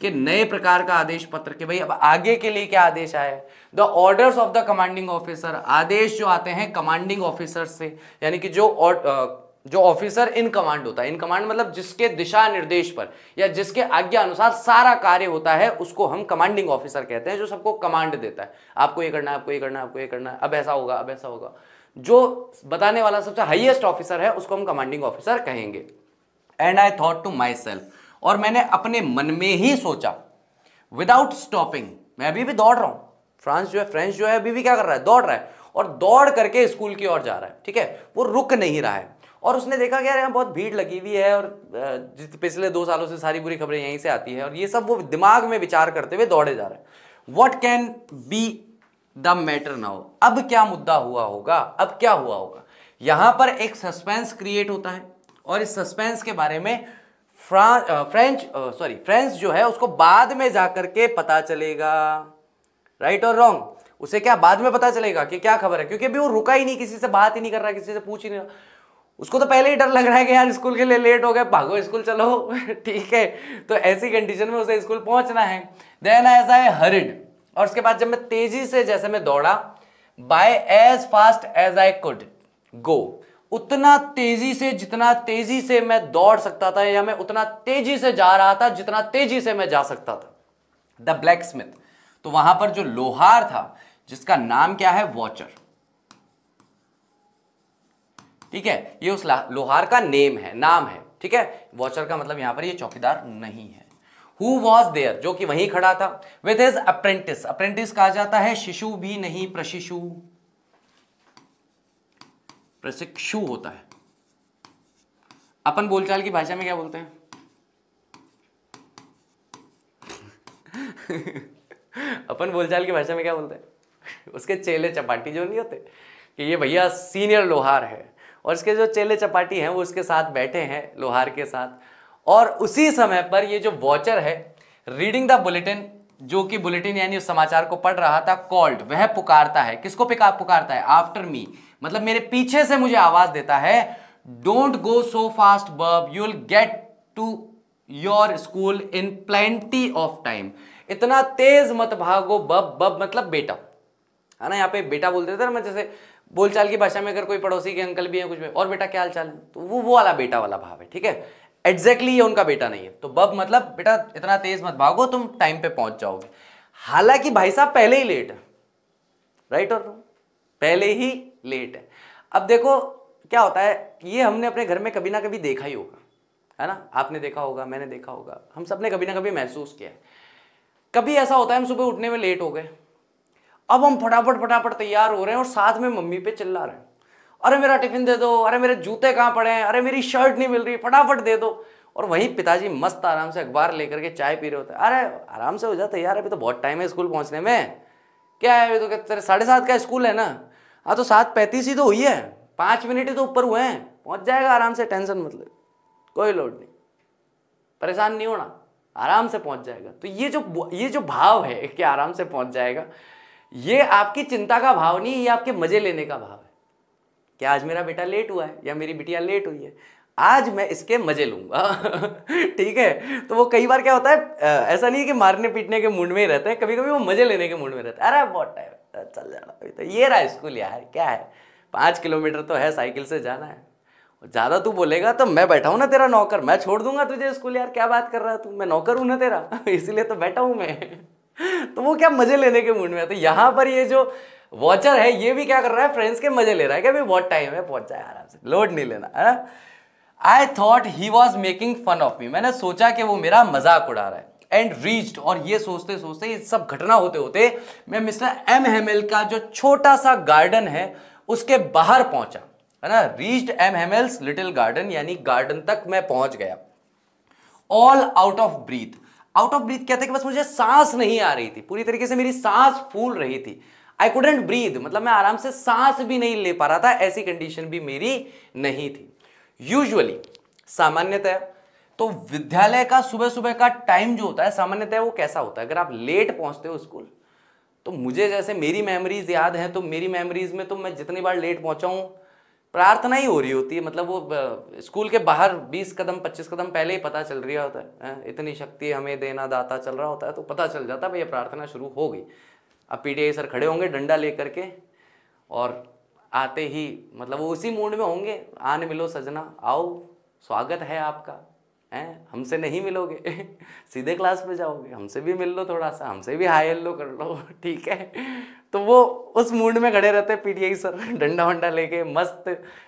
कि नए प्रकार का आदेश पत्र के भाई अब आगे के लिए क्या आदेश आया है the orders of the commanding officer आदेश जो आते हैं कमांडिंग ऑफिसर से यानी कि जो जो ऑफिसर इन कमांड होता है इन कमांड मतलब जिसके दिशा निर्देश पर या जिसके आज्ञा अनुसार सारा कार्य होता है उसको हम कमांडिंग ऑफिसर कहते हैं जो सबको कमांड देता है आपको ये करना है आपको ये करना है आपको ये करना है अब ऐसा होगा अब ऐसा होगा जो बताने वाला सबसे हाईएस्ट ऑफिसर है उसको हम कमांडिंग ऑफिसर कहेंगे and I thought to myself और मैंने अपने मन में ही सोचा विदाउट स्टॉपिंग मैं अभी भी दौड़ रहा हूं फ्रांस जो है फ्रेंच जो है अभी भी क्या कर रहा है दौड़ रहा है और दौड़ करके स्कूल की ओर जा रहा है ठीक है वो रुक नहीं रहा है और उसने देखा कि यार यहाँ बहुत भीड़ लगी हुई है और पिछले दो सालों से सारी बुरी खबरें यहीं से आती है और ये सब वो दिमाग में विचार करते हुए दौड़े जा रहे हैं what can be the matter now अब क्या मुद्दा हुआ होगा अब क्या हुआ होगा यहाँ पर एक सस्पेंस क्रिएट होता है और इस सस्पेंस के बारे में फ्रांस फ्रेंच सॉरी फ्रेंच जो है उसको बाद में जाकर के पता चलेगा राइट और रॉन्ग उसे क्या बाद में पता चलेगा कि क्या खबर है क्योंकि अभी वो रुका ही नहीं किसी से बात ही नहीं कर रहा किसी से पूछ ही नहीं रहा उसको तो पहले ही डर लग रहा है कि यार स्कूल के लिए लेट हो गए भागो स्कूल चलो ठीक है तो ऐसी कंडीशन में उसे स्कूल पहुंचना है देन ऐसा है हरिड और उसके बाद जब मैं तेजी से जैसे मैं दौड़ा by as fast as I could go उतना तेजी से जितना तेजी से मैं दौड़ सकता था या मैं उतना तेजी से जा रहा था जितना तेजी से मैं जा सकता था द ब्लैक स्मिथ तो वहां पर जो लोहार था जिसका नाम क्या है वॉचर ठीक है ये उस लोहार का नेम है नाम है ठीक है वॉचर का मतलब यहां पर ये चौकीदार नहीं है हु वॉज देयर जो कि वहीं खड़ा था विथ इज अप्रेंटिस अप्रेंटिस कहा जाता है शिशु भी नहीं प्रशिशु प्रशिक्षु होता है अपन बोलचाल की भाषा में क्या बोलते हैं अपन बोलचाल की भाषा में क्या बोलते हैं उसके चेले चपाटी जो नहीं होते कि ये भैया सीनियर लोहार है और इसके जो चेले चपाटी हैं वो उसके साथ बैठे हैं लोहार के साथ और उसी समय पर ये जो वॉचर है रीडिंग द बुलेटिन जो कि बुलेटिन यानी उस समाचार को पढ़ रहा था कॉल्ड वह पुकारता है किसको पिका पुकारता है आफ्टर मी मतलब मेरे पीछे से मुझे आवाज देता है डोंट गो सो फास्ट बर्ब you'll get to your school in plenty of time इतना तेज मत भागो बब बब मतलब बेटा है ना यहाँ पे बेटा बोलते थे ना मैं जैसे बोलचाल की भाषा में अगर कोई पड़ोसी के अंकल भी हैं कुछ भी और बेटा क्या हाल चाल तो वो वो वाला बेटा वाला भाव है ठीक है एग्जैक्टली ये उनका बेटा नहीं है तो बब मतलब बेटा इतना तेज मत भागो तुम टाइम पे पहुंच जाओगे हालांकि भाई साहब पहले ही लेट है राइट और पहले ही लेट है अब देखो क्या होता है ये हमने अपने घर में कभी ना कभी देखा ही होगा है ना आपने देखा होगा मैंने देखा होगा हम सब ने कभी ना कभी महसूस किया है कभी ऐसा होता है हम सुबह उठने में लेट हो गए अब हम फटाफट फटाफट तैयार हो रहे हैं और साथ में मम्मी पे चिल्ला रहे हैं अरे मेरा टिफिन दे दो अरे मेरे जूते कहाँ पड़े हैं अरे मेरी शर्ट नहीं मिल रही फटाफट दे दो और वहीं पिताजी मस्त आराम से अखबार लेकर के चाय पी रहे होते हैं अरे आराम से हो जाते यार अभी तो बहुत टाइम है स्कूल पहुँचने में क्या है अभी तो कहते साढ़े सात का स्कूल है ना हाँ तो सात पैंतीस ही तो हुई है पाँच मिनट ही तो ऊपर हुए हैं पहुँच जाएगा आराम से टेंशन मतलब कोई लोड नहीं परेशान नहीं होना आराम से पहुँच जाएगा तो ये जो ये जो भाव है कि आराम से पहुँच जाएगा ये आपकी चिंता का भाव नहीं ये आपके मजे लेने का भाव है क्या आज मेरा बेटा लेट हुआ है या मेरी बिटिया लेट हुई है आज मैं इसके मजे लूंगा ठीक है तो वो कई बार क्या होता है ऐसा नहीं कि मारने पीटने के मूड में ही रहते हैं कभी कभी वो मजे लेने के मूड में रहते हैं अरे बहुत टाइम चल जाना अभी तो ये रहा स्कूल यार क्या है पाँच किलोमीटर तो है साइकिल से जाना है ज़्यादा तू बोलेगा तो मैं बैठा हूँ ना तेरा नौकर मैं छोड़ दूंगा तुझे स्कूल यार क्या बात कर रहा है तू मैं नौकर हूँ ना तेरा इसीलिए तो बैठा हूँ मैं तो वो क्या मजे लेने के मूड में है तो यहां पर ये जो वॉचर है ये भी क्या कर रहा है फ्रेंड्स के मजे ले रहा है कि अभी बहुत टाइम है पहुंच जाए आराम से लोड नहीं लेना है ना I thought he was making fun of me मैंने सोचा कि वो मेरा मजाक उड़ा रहा है एंड रीच्ड और ये सोचते सोचते ये सब घटना होते होते मैं मिस्टर एम हेमल का जो छोटा सा गार्डन है उसके बाहर पहुंचा है ना reached M Hamel's little garden यानी गार्डन तक मैं पहुंच गया all out of breath out of breath क्या था कि बस मुझे सांस नहीं आ रही थी पूरी तरीके से मेरी सांस फूल रही थी आई कुडेंट ब्रीद मतलब मैं आराम से सांस भी नहीं ले पा रहा था ऐसी कंडीशन भी मेरी नहीं थी यूजली सामान्यतः तो विद्यालय का सुबह सुबह का टाइम जो होता है सामान्यतः वो कैसा होता है अगर आप लेट पहुंचते हो स्कूल तो मुझे जैसे मेरी मेमोरीज याद है तो मेरी मेमोरीज में तो मैं जितनी बार लेट पहुंचा प्रार्थना ही हो रही होती है मतलब वो स्कूल के बाहर 20 कदम 25 कदम पहले ही पता चल रहा होता है इतनी शक्ति हमें देना दाता चल रहा होता है तो पता चल जाता है भैया प्रार्थना शुरू हो गई अब पीटीआई सर खड़े होंगे डंडा लेकर के और आते ही मतलब वो उसी मूड में होंगे आन मिलो सजना आओ स्वागत है आपका हैं हमसे नहीं मिलोगे सीधे क्लास में जाओगे हमसे भी मिल लो थोड़ा सा हमसे भी हाई हेल्लो कर लो ठीक है तो वो उस मूड में खड़े रहते पीटीआई सर डंडा वंडा लेके मस्त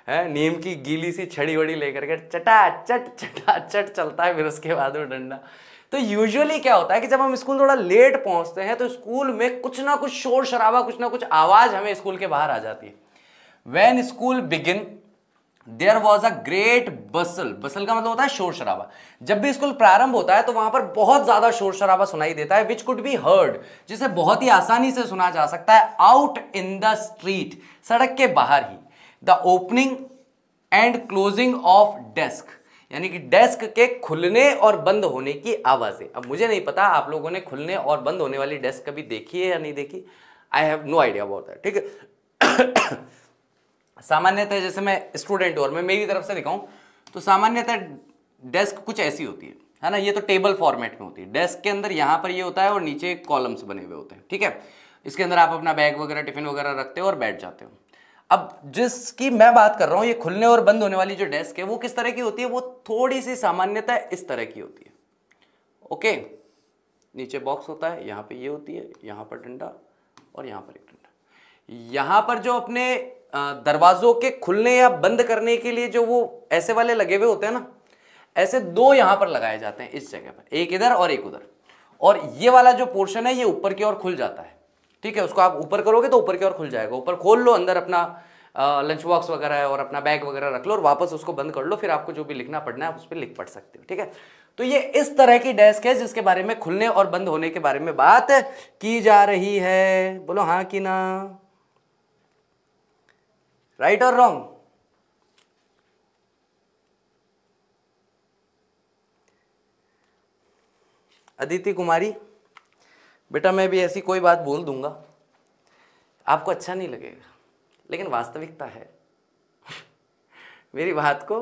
है नीम की गीली सी छड़ी वड़ी लेकर के चटा चट चटा चट चलता है फिर उसके बाद वो डंडा तो यूजुअली क्या होता है कि जब हम स्कूल थोड़ा लेट पहुंचते हैं तो स्कूल में कुछ ना कुछ शोर शराबा कुछ ना कुछ आवाज़ हमें स्कूल के बाहर आ जाती है when school begin there was a great bustle bustle का मतलब होता है शोर शराबा जब भी स्कूल प्रारंभ होता है तो वहां पर बहुत ज्यादा शोर शराबा सुनाई देता है विच कुड बी हर्ड जिसे बहुत ही आसानी से सुना जा सकता है आउट इन द स्ट्रीट सड़क के बाहर ही the opening and closing of desk यानी कि डेस्क के खुलने और बंद होने की आवाज़ें अब मुझे नहीं पता आप लोगों ने खुलने और बंद होने वाली डेस्क कभी देखी है या नहीं देखी I have no idea about that ठीक है सामान्यतः जैसे मैं स्टूडेंट हूँ और मैं मेरी तरफ से दिखाऊँ तो सामान्यतः डेस्क कुछ ऐसी होती है है ना ये तो टेबल फॉर्मेट में होती है डेस्क के अंदर यहाँ पर ये होता है और नीचे कॉलम्स बने हुए होते हैं ठीक है इसके अंदर आप अपना बैग वगैरह टिफिन वगैरह रखते हो और बैठ जाते हो अब जिसकी मैं बात कर रहा हूँ ये खुलने और बंद होने वाली जो डेस्क है वो किस तरह की होती है वो थोड़ी सी सामान्यता इस तरह की होती है ओके नीचे बॉक्स होता है यहाँ पर ये होती है यहाँ पर डंडा और यहाँ पर एक डंडा यहाँ पर जो अपने दरवाज़ों के खुलने या बंद करने के लिए जो वो ऐसे वाले लगे हुए होते हैं ना ऐसे दो यहां पर लगाए जाते हैं इस जगह पर एक इधर और एक उधर और ये वाला जो पोर्शन है ये ऊपर की ओर खुल जाता है ठीक है उसको आप ऊपर करोगे तो ऊपर की ओर खुल जाएगा ऊपर खोल लो अंदर अपना लंच बॉक्स वगैरह है और अपना बैग वगैरह रख लो और वापस उसको बंद कर लो फिर आपको जो भी लिखना पड़ना है आप उस पर लिख पढ़ सकते हो ठीक है तो ये इस तरह की डेस्क है जिसके बारे में खुलने और बंद होने के बारे में बात की जा रही है बोलो हाँ कि ना राइट और रॉन्ग अदिति कुमारी बेटा मैं भी ऐसी कोई बात बोल दूंगा आपको अच्छा नहीं लगेगा लेकिन वास्तविकता है मेरी बात को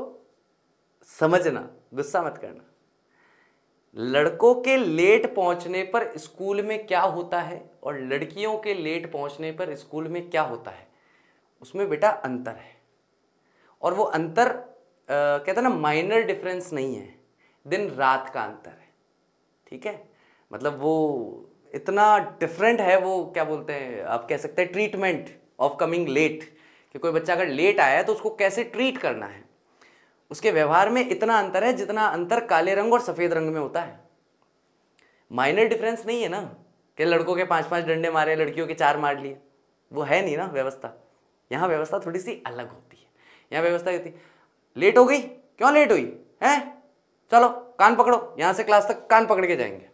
समझना गुस्सा मत करना लड़कों के लेट पहुंचने पर स्कूल में क्या होता है और लड़कियों के लेट पहुंचने पर स्कूल में क्या होता है उसमें बेटा अंतर है और वो अंतर कहते हैं ना माइनर डिफरेंस नहीं है दिन रात का अंतर है ठीक है मतलब वो इतना डिफरेंट है वो क्या बोलते हैं आप कह सकते हैं ट्रीटमेंट ऑफ कमिंग लेट कि कोई बच्चा अगर लेट आया है तो उसको कैसे ट्रीट करना है उसके व्यवहार में इतना अंतर है जितना अंतर काले रंग और सफ़ेद रंग में होता है माइनर डिफरेंस नहीं है ना कि लड़कों के पाँच पाँच डंडे मारे लड़कियों के चार मार लिए वो है नहीं ना व्यवस्था यहाँ व्यवस्था थोड़ी सी अलग होती है यहाँ व्यवस्था होती लेट हो गई क्यों लेट हुई है चलो कान पकड़ो यहाँ से क्लास तक कान पकड़ के जाएंगे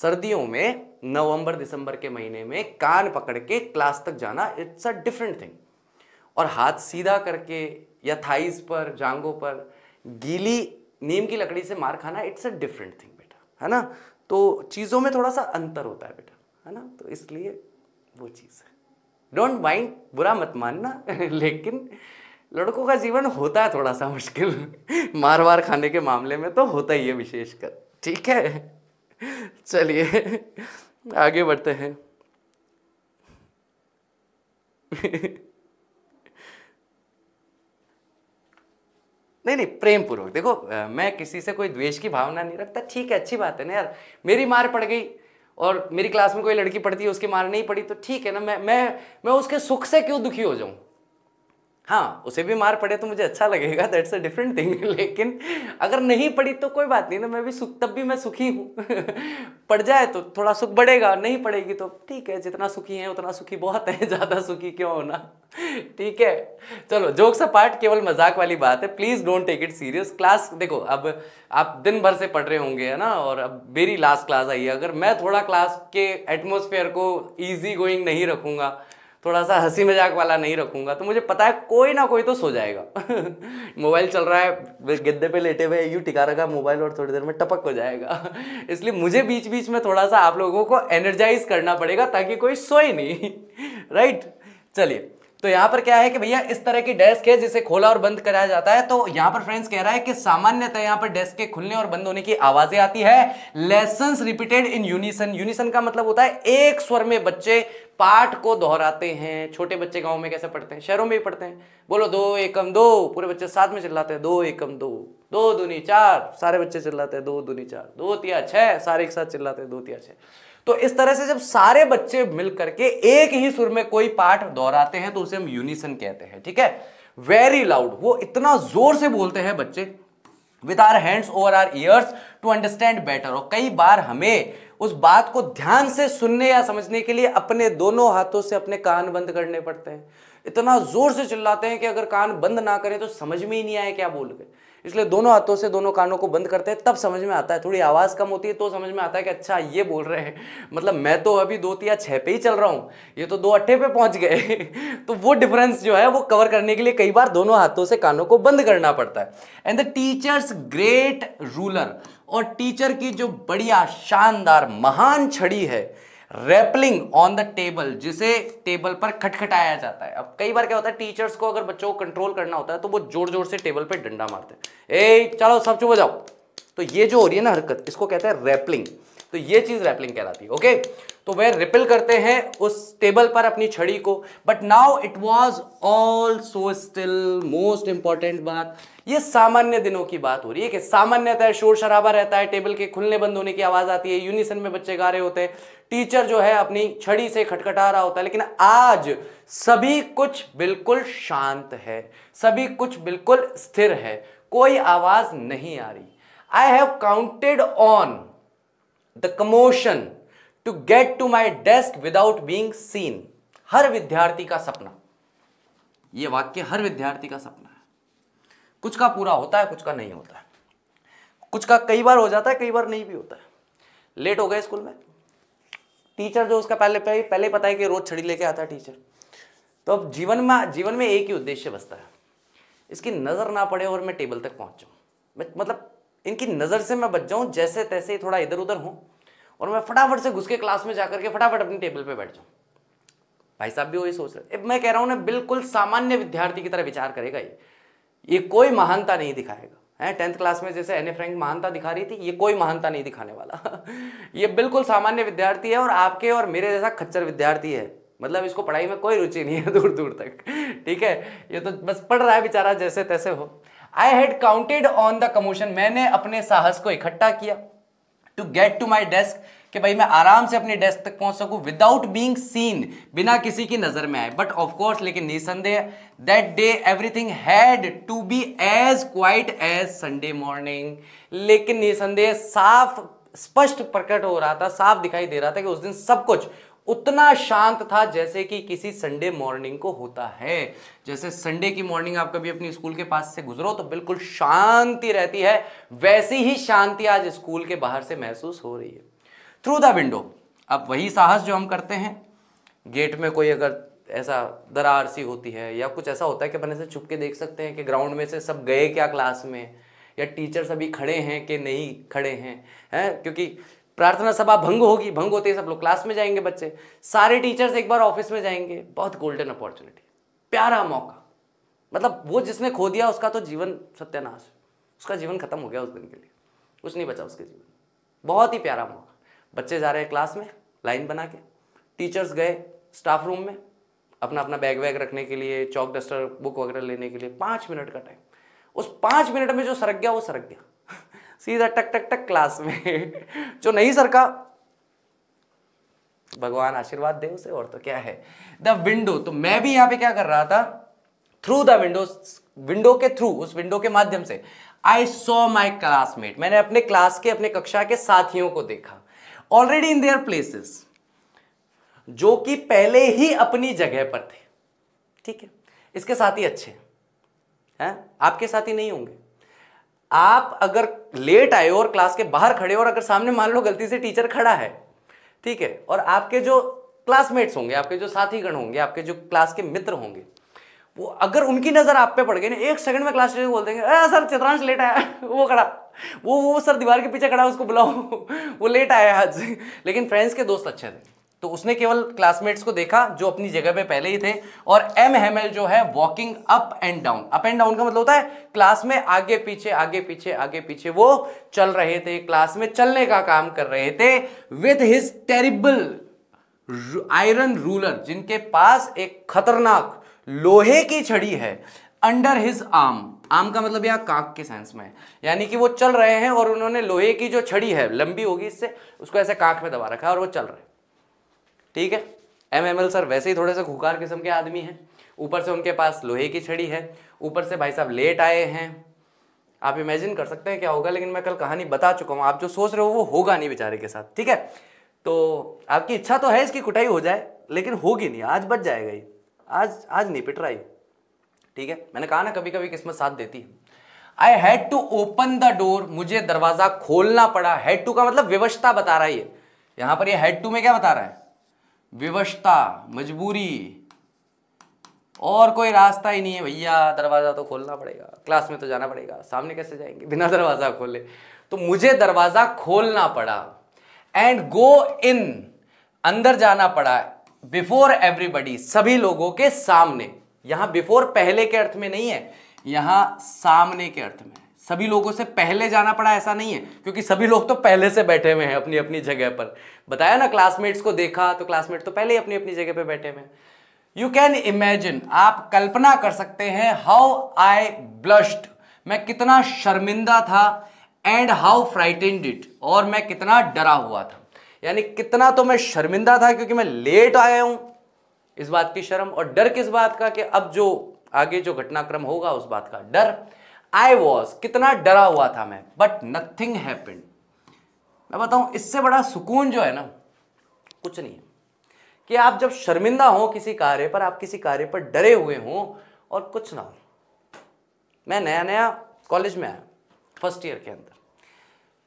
सर्दियों में नवंबर दिसंबर के महीने में कान पकड़ के क्लास तक जाना इट्स अ डिफरेंट थिंग और हाथ सीधा करके या थाइस पर जांगों पर गीली नीम की लकड़ी से मार खाना इट्स अ डिफरेंट थिंग बेटा है ना तो चीज़ों में थोड़ा सा अंतर होता है बेटा है ना तो इसलिए वो चीज़ है डोंट माइंड बुरा मत मानना लेकिन लड़कों का जीवन होता है थोड़ा सा मुश्किल मार वार खाने के मामले में तो होता ही है विशेषकर ठीक है चलिए आगे बढ़ते हैं नहीं नहीं प्रेम पूर्वक देखो मैं किसी से कोई द्वेष की भावना नहीं रखता ठीक है अच्छी बात है ना यार मेरी मार पड़ गई और मेरी क्लास में कोई लड़की पढ़ती है उसकी मार नहीं पड़ी तो ठीक है ना मैं मैं मैं उसके सुख से क्यों दुखी हो जाऊँ हाँ उसे भी मार पड़े तो मुझे अच्छा लगेगा दैट्स अ डिफरेंट थिंग लेकिन अगर नहीं पड़ी तो कोई बात नहीं ना तो मैं भी सुख तब भी मैं सुखी हूँ पड़ जाए तो थोड़ा सुख बढ़ेगा नहीं पड़ेगी तो ठीक है जितना सुखी है उतना सुखी बहुत है ज़्यादा सुखी क्यों होना ठीक है चलो जोक सा पार्ट केवल मजाक वाली बात है please don't take it serious class देखो अब आप दिन भर से पढ़ रहे होंगे है ना और अब मेरी लास्ट क्लास आई है अगर मैं थोड़ा क्लास के एटमोसफेयर को ईजी गोइंग नहीं रखूँगा थोड़ा सा हंसी मजाक वाला नहीं रखूंगा तो मुझे पता है कोई ना कोई तो सो जाएगा मोबाइल चल रहा है गद्दे पे लेटे हुए यूँ टिका रखा मोबाइल और थोड़ी देर में टपक हो जाएगा इसलिए मुझे बीच बीच में थोड़ा सा आप लोगों को एनर्जाइज करना पड़ेगा ताकि कोई सोए नहीं राइट चलिए तो यहां पर क्या है कि भैया इस तरह की डेस्क है जिसे खोला और बंद कराया जाता है तो यहां पर फ्रेंड्स कह रहा है कि सामान्यतः यहां पर डेस्क के खुलने और बंद होने की आवाजें आती है lesson repeated in unison unison का मतलब होता है एक स्वर में बच्चे पाठ को दोहराते हैं छोटे बच्चे गांव में कैसे पढ़ते हैं शहरों में भी पढ़ते हैं बोलो दो एकम दो पूरे बच्चे साथ में चिल्लाते हैं दो एकम दो दो दुनी चार सारे बच्चे चिल्लाते हैं दो दुनी चार दो तिया छह सारे एक साथ चिल्लाते हैं दो तिया छह तो इस तरह से जब सारे बच्चे मिल करके एक ही सुर में कोई पाठ दोहराते हैं तो उसे हम यूनिसन कहते हैं ठीक है वेरी लाउड वो इतना जोर से बोलते हैं बच्चे with our hands over our ears to understand better और कई बार हमें उस बात को ध्यान से सुनने या समझने के लिए अपने दोनों हाथों से अपने कान बंद करने पड़ते हैं इतना जोर से चिल्लाते हैं कि अगर कान बंद ना करें तो समझ में ही नहीं आए क्या बोल गए इसलिए दोनों हाथों से दोनों कानों को बंद करते हैं तब समझ में आता है थोड़ी आवाज़ कम होती है तो समझ में आता है कि अच्छा ये बोल रहे हैं मतलब मैं तो अभी दो या छः पे ही चल रहा हूँ ये तो दो अट्ठे पे पहुँच गए तो वो डिफरेंस जो है वो कवर करने के लिए कई बार दोनों हाथों से कानों को बंद करना पड़ता है and the teacher's great ruler और टीचर की जो बढ़िया शानदार महान छड़ी है रेपलिंग ऑन द टेबल जिसे टेबल पर खटखटाया जाता है अब कई बार क्या होता है टीचर्स को अगर बच्चों को कंट्रोल करना होता है तो वो जोर जोर से टेबल पर डंडा मारते हैं ए चलो सब चुप जाओ तो ये जो हो रही है ना हरकत इसको कहते हैं रेपलिंग तो ये चीज रेपलिंग कहलाती है ओके तो वह रिपिल करते हैं उस टेबल पर अपनी छड़ी को but now it was all so still most important बात ये सामान्य दिनों की बात हो रही है कि सामान्यतः शोर शराबा रहता है टेबल के खुलने बंद होने की आवाज़ आती है यूनिसन में बच्चे गा रहे होते हैं टीचर जो है अपनी छड़ी से खटखटा रहा होता है लेकिन आज सभी कुछ बिल्कुल शांत है सभी कुछ बिल्कुल स्थिर है कोई आवाज नहीं आ रही I have counted on the commotion to get to my desk without being seen हर विद्यार्थी का सपना ये वाक्य हर विद्यार्थी का सपना है कुछ का पूरा होता है कुछ का नहीं होता है कुछ का कई बार हो जाता है कई बार नहीं भी होता है लेट हो गए स्कूल में टीचर जो उसका पहले पहले पता है कि रोज छड़ी लेके आता है टीचर तो अब जीवन में जीवन में एक ही उद्देश्य बसता है इसकी नज़र ना पड़े और मैं टेबल तक पहुँच जाऊँ मतलब इनकी नज़र से मैं बच जाऊँ जैसे तैसे ही थोड़ा इधर उधर हूँ और मैं फटाफट से घुस के क्लास में जाकर के फटाफट अपनी टेबल पर बैठ जाऊँ भाई साहब भी वही सोच रहे मैं कह रहा हूँ ना बिल्कुल सामान्य विद्यार्थी की तरह विचार करेगा ये ये कोई महानता नहीं दिखाएगा है टेंथ क्लास में जैसे एन फ्रेंक महानता दिखा रही थी ये कोई महानता नहीं दिखाने वाला ये बिल्कुल सामान्य विद्यार्थी है और आपके और मेरे जैसा खच्चर विद्यार्थी है मतलब इसको पढ़ाई में कोई रुचि नहीं है दूर दूर तक ठीक है ये तो बस पढ़ रहा है बेचारा जैसे तैसे हो I had counted on the commotion मैंने अपने साहस को इकट्ठा किया to get to my desk कि भाई मैं आराम से अपनी डेस्क तक पहुंच सकूं विदाउट बीइंग सीन बिना किसी की नज़र में आए बट ऑफकोर्स लेकिन निसंदेह that day everything had to be as quiet as Sunday morning लेकिन निसंदेह साफ स्पष्ट प्रकट हो रहा था साफ दिखाई दे रहा था कि उस दिन सब कुछ उतना शांत था जैसे कि किसी संडे मॉर्निंग को होता है जैसे संडे की मॉर्निंग आप कभी अपनी स्कूल के पास से गुजरो तो बिल्कुल शांति रहती है वैसी ही शांति आज स्कूल के बाहर से महसूस हो रही है थ्रू द विंडो अब वही साहस जो हम करते हैं गेट में कोई अगर ऐसा दरार सी होती है या कुछ ऐसा होता है कि अपन ऐसे छुप के देख सकते हैं कि ग्राउंड में से सब गए क्या क्लास में या टीचर्स अभी खड़े हैं कि नहीं खड़े हैं हैं क्योंकि प्रार्थना सभा भंग होगी भंग होते ही सब लोग क्लास में जाएंगे बच्चे सारे टीचर्स एक बार ऑफिस में जाएंगे बहुत गोल्डन अपॉर्चुनिटी प्यारा मौका मतलब वो जिसने खो दिया उसका तो जीवन सत्यानाश उसका जीवन खत्म हो गया उस दिन के लिए कुछ नहीं बचा उसके जीवन बहुत ही प्यारा मौका बच्चे जा रहे हैं क्लास में लाइन बना के टीचर्स गए स्टाफ रूम में अपना अपना बैग वैग रखने के लिए चौक डस्टर बुक वगैरह लेने के लिए पाँच मिनट का टाइम उस पाँच मिनट में जो सरक गया वो सरक गया सीधा टक टक टक क्लास में जो नहीं सरका भगवान आशीर्वाद दे उसे और तो क्या है द विंडो तो मैं भी यहाँ पे क्या कर रहा था थ्रू द विंडो विंडो के थ्रू उस विंडो के माध्यम से आई सॉ माई क्लासमेट मैंने अपने क्लास के अपने कक्षा के साथियों को देखा ऑलरेडी इन देयर प्लेसेस जो कि पहले ही अपनी जगह पर थे ठीक है इसके साथ ही अच्छे हैं आपके साथ ही नहीं होंगे आप अगर लेट आए और क्लास के बाहर खड़े और अगर सामने मान लो गलती से टीचर खड़ा है ठीक है और आपके जो क्लासमेट्स होंगे आपके जो साथीगण होंगे आपके जो क्लास के मित्र होंगे वो अगर उनकी नज़र आप पे पड़ गई ना एक सेकंड में क्लास टीचर बोल देंगे अरे सर चित्रांश लेट आया वो खड़ा वो वो सर दीवार के पीछे खड़ा उसको बुलाओ वो लेट आया आज लेकिन फ्रेंड्स के दोस्त अच्छे थे तो उसने केवल क्लासमेट्स को देखा जो अपनी जगह पे पहले ही थे और एम एम एल जो है walking up and down up and down का मतलब होता है क्लास में आगे पीछे आगे पीछे आगे पीछे वो चल रहे थे क्लास में चलने का काम कर रहे थे with his terrible iron ruler जिनके पास एक खतरनाक लोहे की छड़ी है अंडर हिज आर्म आम का मतलब यहाँ काक के सेंस में है यानी कि वो चल रहे हैं और उन्होंने लोहे की जो छड़ी है लंबी होगी इससे उसको ऐसे काक में दबा रखा है और वो चल रहे ठीक है एम एम एल सर वैसे ही थोड़े से खुकार किस्म के आदमी हैं ऊपर से उनके पास लोहे की छड़ी है ऊपर से भाई साहब लेट आए हैं आप इमेजिन कर सकते हैं क्या होगा लेकिन मैं कल कहानी बता चुका हूँ आप जो सोच रहे हो वो होगा नहीं बेचारे के साथ ठीक है तो आपकी इच्छा तो है इसकी कुटाई हो जाए लेकिन होगी नहीं आज बच जाएगा ये आज आज नहीं पिट रहा है ठीक है मैंने कहा ना कभी कभी किस्मत साथ देती है I had to open the door मुझे दरवाजा खोलना पड़ा हैड टू का मतलब व्यवस्था बता रहा है ये यहां पर ये हैड टू में क्या बता रहा है व्यवस्था मजबूरी और कोई रास्ता ही नहीं है भैया दरवाज़ा तो खोलना पड़ेगा क्लास में तो जाना पड़ेगा सामने कैसे जाएंगे बिना दरवाज़ा खोले तो मुझे दरवाज़ा खोलना पड़ा एंड गो इन अंदर जाना पड़ा बिफोर एवरीबडी सभी लोगों के सामने यहां बिफोर पहले के अर्थ में नहीं है यहां सामने के अर्थ में सभी लोगों से पहले जाना पड़ा ऐसा नहीं है क्योंकि सभी लोग तो पहले से बैठे हुए हैं अपनी अपनी जगह पर बताया ना क्लासमेट्स को देखा तो क्लासमेट तो पहले ही अपनी अपनी जगह पर बैठे हुए हैं यू कैन इमेजिन आप कल्पना कर सकते हैं हाउ आई ब्लस्ट मैं कितना शर्मिंदा था एंड हाउ फ्राइटेंड इट और मैं कितना डरा हुआ था यानी कितना तो मैं शर्मिंदा था क्योंकि मैं लेट आया हूं इस बात की शर्म और डर किस बात का कि अब जो आगे जो घटनाक्रम होगा उस बात का डर आई वॉज कितना डरा हुआ था मैं बट नथिंग हैपेंड मैं बताऊं इससे बड़ा सुकून जो है ना कुछ नहीं है कि आप जब शर्मिंदा हो किसी कार्य पर आप किसी कार्य पर डरे हुए हों और कुछ ना हो मैं नया नया कॉलेज में आया फर्स्ट ईयर के अंदर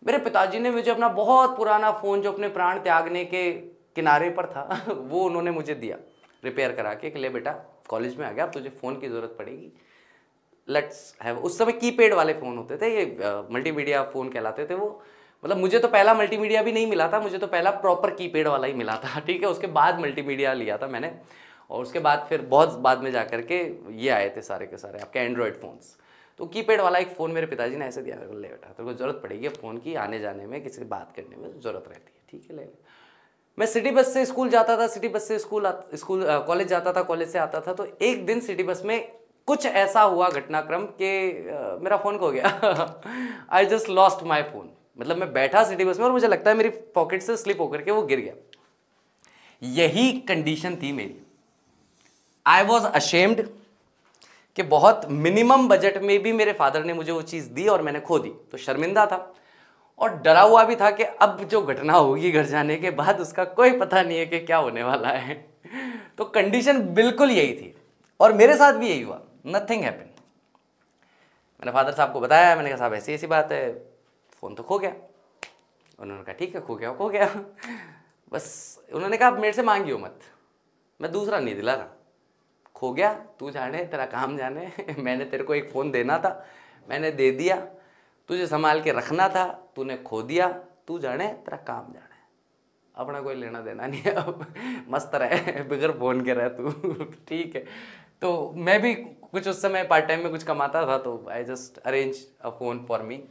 मेरे पिताजी ने मुझे अपना बहुत पुराना फ़ोन जो अपने प्राण त्यागने के किनारे पर था वो उन्होंने मुझे दिया रिपेयर करा के ले बेटा कॉलेज में आ गया अब तुझे फ़ोन की ज़रूरत पड़ेगी लेट्स हैव उस समय कीपैड वाले फ़ोन होते थे ये मल्टीमीडिया फ़ोन कहलाते थे वो मतलब मुझे तो पहला मल्टीमीडिया भी नहीं मिला था मुझे तो पहला प्रॉपर कीपैड वाला ही मिला था ठीक है उसके बाद मल्टीमीडिया लिया था मैंने और उसके बाद फिर बहुत बाद में जा के ये आए थे सारे के सारे आपके एंड्रॉयड फ़ोन्स तो कीपैड वाला एक फ़ोन मेरे पिताजी ने ऐसे दिया मेरे को ले बेटा तेरे को जरूरत पड़ेगी फ़ोन की आने जाने में किसी से बात करने में ज़रूरत रहती है ठीक है ले मैं सिटी बस से स्कूल जाता था सिटी बस से स्कूल स्कूल कॉलेज जाता था कॉलेज से आता था तो एक दिन सिटी बस में कुछ ऐसा हुआ घटनाक्रम कि मेरा फ़ोन खो गया I just lost my phone मतलब मैं बैठा सिटी बस में और मुझे लगता है मेरी पॉकेट से स्लिप होकर के वो गिर गया यही कंडीशन थी मेरी आई वॉज अशेम्ड कि बहुत मिनिमम बजट में भी मेरे फादर ने मुझे वो चीज़ दी और मैंने खो दी तो शर्मिंदा था और डरा हुआ भी था कि अब जो घटना होगी घर जाने के बाद उसका कोई पता नहीं है कि क्या होने वाला है तो कंडीशन बिल्कुल यही थी और मेरे साथ भी यही हुआ नथिंग हैपन मैंने फादर साहब को बताया मैंने कहा साहब ऐसी ऐसी बात है फ़ोन तो खो गया उन्होंने कहा ठीक है खो गया खो गया बस उन्होंने कहा मेरे से मांगियो मत मैं दूसरा नहीं दिला रहा खो गया तू जाने तेरा काम जाने मैंने तेरे को एक फ़ोन देना था मैंने दे दिया तुझे संभाल के रखना था तूने खो दिया तू जाने तेरा काम जाने अपना कोई लेना देना नहीं है अब मस्त रहे बगैर फ़ोन के रहे तू ठीक है तो मैं भी कुछ उस समय पार्ट टाइम में कुछ कमाता था तो I just arrange a phone for me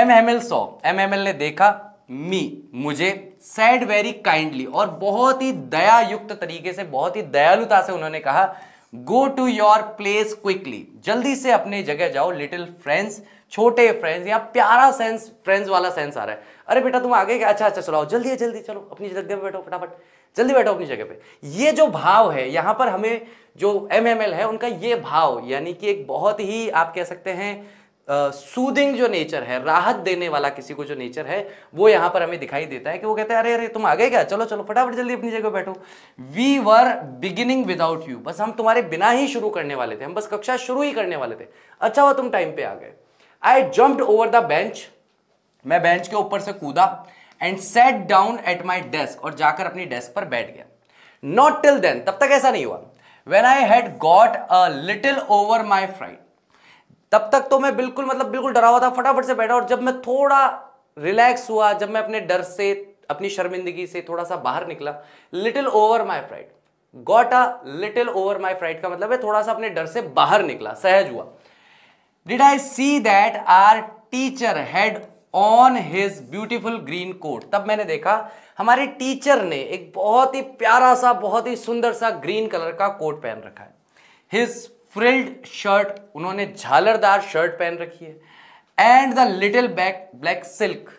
M M L saw M M L ने देखा मी मुझे सैड वेरी काइंडली और बहुत ही दया युक्त तरीके से बहुत ही दयालुता से उन्होंने कहा go to your place quickly जल्दी से अपने जगह जाओ लिटिल फ्रेंड्स छोटे फ्रेंड्स या प्यारा सेंस फ्रेंड्स वाला सेंस आ रहा है अरे बेटा तुम आगे क्या अच्छा अच्छा चलाओ जल्दी है जल्दी चलो अपनी जगह पे बैठो फटाफट जल्दी बैठो अपनी जगह पे ये जो भाव है यहाँ पर हमें जो एम है उनका ये भाव यानी कि एक बहुत ही आप कह सकते हैं सूदिंग जो नेचर है राहत देने वाला किसी को जो नेचर है वो यहां पर हमें दिखाई देता है कि वो कहते हैं अरे अरे तुम आ गए क्या चलो चलो फटाफट जल्दी अपनी जगह बैठो we were beginning without you बस हम तुम्हारे बिना ही शुरू करने वाले थे हम बस कक्षा शुरू ही करने वाले थे अच्छा हुआ तुम टाइम पे आ गए I jumped over the bench मैं बेंच के ऊपर से कूदा and sat down at my desk और जाकर अपनी डेस्क पर बैठ गया नॉट टिल देन तब तक ऐसा नहीं हुआ when I had got a little over my fright तब तक तो मैं बिल्कुल मतलब बिल्कुल डरा हुआ था फटाफट से बैठा और जब मैं थोड़ा रिलैक्स हुआ जब मैं अपने डर से अपनी शर्मिंदगी से थोड़ा सा बाहर निकला little over my fright got a little over my fright का मतलब है थोड़ा सा अपने डर से बाहर निकला सहज हुआ did I see that our teacher had on his beautiful green coat तब मैंने देखा हमारे टीचर ने एक बहुत ही प्यारा सा बहुत ही सुंदर सा ग्रीन कलर का कोट पहन रखा है हिज फ्रिल्ड शर्ट उन्होंने झालरदार शर्ट पहन रखी है and the little back black silk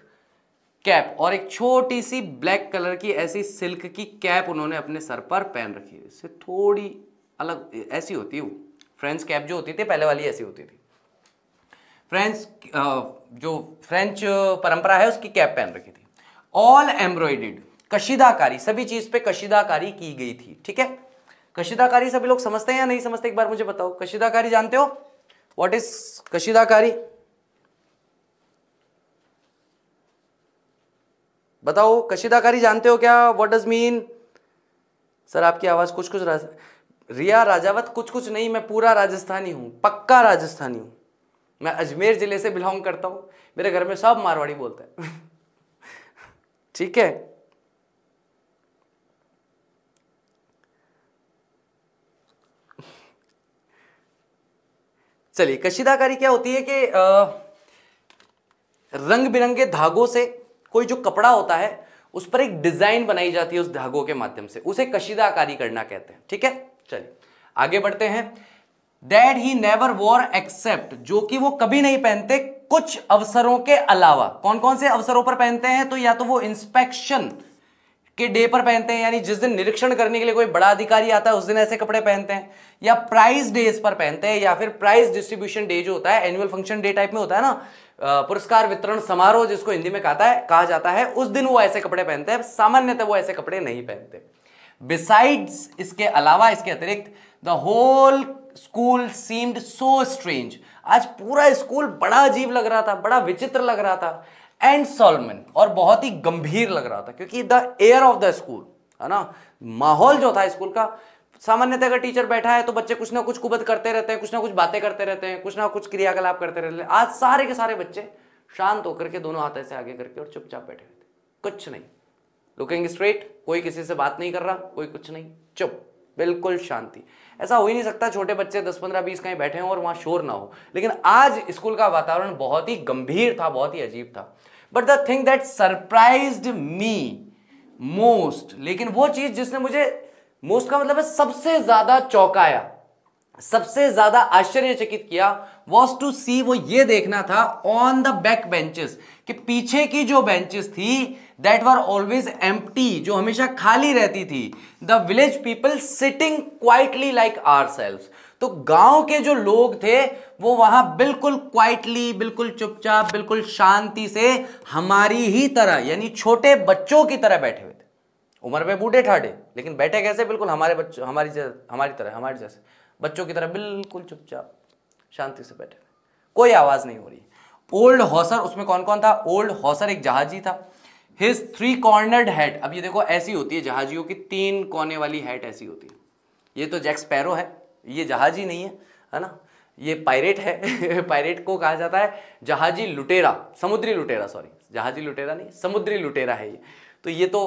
cap और एक छोटी सी ब्लैक कलर की ऐसी सिल्क की कैप उन्होंने अपने सर पर पहन रखी है इससे थोड़ी अलग ऐसी होती है वो फ्रेंच कैप जो होती थी पहले वाली ऐसी होती थी फ्रेंच जो फ्रेंच परंपरा है उसकी कैप पहन रखी थी ऑल एम्ब्रॉयडेड कशीदाकारी सभी चीज़ पे कशीदाकारी की गई थी ठीक है कशिदाकारी सभी लोग समझते हैं या नहीं समझते एक बार मुझे बताओ कशिदाकारी जानते हो व्हाट इज कशिदाकारी बताओ कशिदाकारी जानते हो क्या व्हाट डज मीन सर आपकी आवाज कुछ कुछ राज... रिया राजावत कुछ कुछ नहीं मैं पूरा राजस्थानी हूँ पक्का राजस्थानी हूं मैं अजमेर ज़िले से बिलोंग करता हूँ मेरे घर में सब मारवाड़ी बोलते हैं ठीक है चलिए कशीदाकारी क्या होती है कि रंग बिरंगे धागों से कोई जो कपड़ा होता है उस पर एक डिजाइन बनाई जाती है उस धागों के माध्यम से उसे कशीदाकारी करना कहते हैं ठीक है चलिए आगे बढ़ते हैं that he never wore except जो कि वो कभी नहीं पहनते कुछ अवसरों के अलावा कौन कौन से अवसरों पर पहनते हैं तो या तो वो इंस्पेक्शन कि डे पर पहनते हैं यानी जिस दिन निरीक्षण करने के लिए कोई बड़ा अधिकारी आता है उस दिन ऐसे कपड़े पहनते हैं या प्राइज डेज पर पहनते हैं या फिर प्राइज डिस्ट्रीब्यूशन डे जो होता है एनुअल फंक्शन डे टाइप में होता है ना पुरस्कार वितरण समारोह जिसको हिंदी में कहता है कहा जाता है उस दिन वो ऐसे कपड़े पहनते हैं सामान्यतः वो ऐसे कपड़े नहीं पहनते बिसाइड्स इसके अलावा इसके अतिरिक्त the whole school seemed so strange आज पूरा स्कूल बड़ा अजीब लग रहा था बड़ा विचित्र लग रहा था एंड सॉलमन और बहुत ही गंभीर लग रहा था क्योंकि the air of the school है ना माहौल जो था स्कूल का सामान्यतः अगर टीचर बैठा है तो बच्चे कुछ ना कुछ कुबत करते रहते हैं कुछ ना कुछ बातें करते रहते हैं कुछ ना कुछ क्रियाकलाप करते रहते हैं आज सारे के सारे बच्चे शांत होकर के दोनों हाथ ऐसे आगे करके और चुपचाप बैठे रहते कुछ नहीं लुकिंग स्ट्रेट कोई किसी से बात नहीं कर रहा कोई कुछ नहीं चुप बिल्कुल शांति ऐसा हो ही नहीं सकता छोटे बच्चे दस पंद्रह बीस कहीं बैठे हों और वहां शोर ना हो लेकिन आज स्कूल का वातावरण बहुत ही गंभीर था बहुत ही अजीब था but the thing that surprise me most लेकिन वो चीज जिसने मुझे मोस्ट का मतलब है सबसे ज्यादा चौंकाया सबसे ज्यादा आश्चर्यचकित किया वॉज टू सी वो ये देखना था ऑन द बैक बेंचेस कि पीछे की जो बेंचेस थी दैट वर ऑलवेज एम जो हमेशा खाली रहती थी the village people sitting quietly like ourselves तो गांव के जो लोग थे वो वहां बिल्कुल क्वाइटली बिल्कुल चुपचाप बिल्कुल शांति से हमारी ही तरह यानी छोटे बच्चों की तरह बैठे हुए थे उम्र में बूढ़े ठाढ़े लेकिन बैठे कैसे बिल्कुल हमारे बच्चों हमारी हमारी तरह हमारे जैसे बच्चों की तरह बिल्कुल चुपचाप शांति से बैठे कोई आवाज़ नहीं हो रही ओल्ड हॉसर उसमें कौन कौन था ओल्ड हॉसर एक जहाजी था हिज थ्री कॉर्नर्ड हेड अब ये देखो ऐसी होती है जहाजियों की तीन कोने वाली हैट ऐसी होती है ये तो जैक स्पैरो है ये जहाज ही नहीं है है ना ये पायरेट है पायरेट को कहा जाता है जहाजी लुटेरा समुद्री लुटेरा सॉरी जहाजी लुटेरा नहीं समुद्री लुटेरा है ये तो ये तो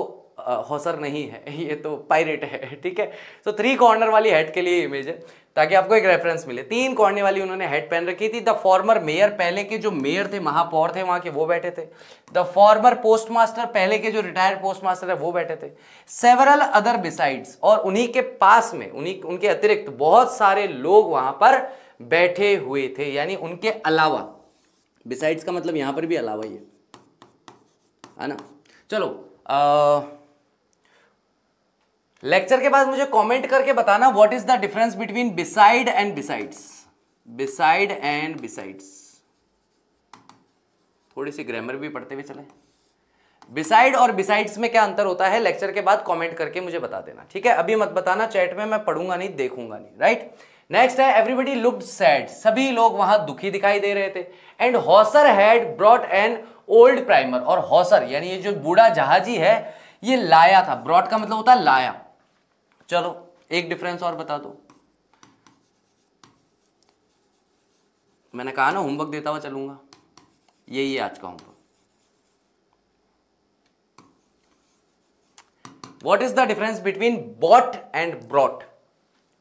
हौसर नहीं है ये तो पायरेट है ठीक है तो थ्री कॉर्नर वाली हेड के लिए इमेज है ताकि आपको एक रेफरेंस मिले तीन कोने वाली उन्होंने हेड पहन रखी थी द फॉर्मर मेयर पहले के जो मेयर थे महापौर थे वहां के वो बैठे थे द फॉर्मर पोस्टमास्टर पहले के जो रिटायर्ड पोस्टमास्टर है वो बैठे थे सेवरल अदर बिसाइड्स और उन्हीं के पास में उन्हीं उनके अतिरिक्त बहुत सारे लोग वहां पर बैठे हुए थे यानी उनके अलावा बिसाइड्स का मतलब यहां पर भी अलावा ही है ना चलो आ, लेक्चर के बाद मुझे कमेंट करके बताना what is the difference between beside and besides beside and besides थोड़ी सी ग्रामर भी पढ़ते हुए चले बिसाइड और बिसाइड्स में क्या अंतर होता है लेक्चर के बाद कमेंट करके मुझे बता देना ठीक है अभी मत बताना चैट में मैं पढ़ूंगा नहीं देखूंगा नहीं राइट नेक्स्ट है एवरीबडी लुक सैड सभी लोग वहां दुखी दिखाई दे रहे थे and Hauser had brought an old primer और हॉसर यानी ये जो बूढ़ा जहाजी है ये लाया था ब्रॉड का मतलब होता है लाया चलो एक डिफरेंस और बता दो मैंने कहा ना होमवर्क देता हुआ चलूंगा यही है आज का homework what is the difference between bought and brought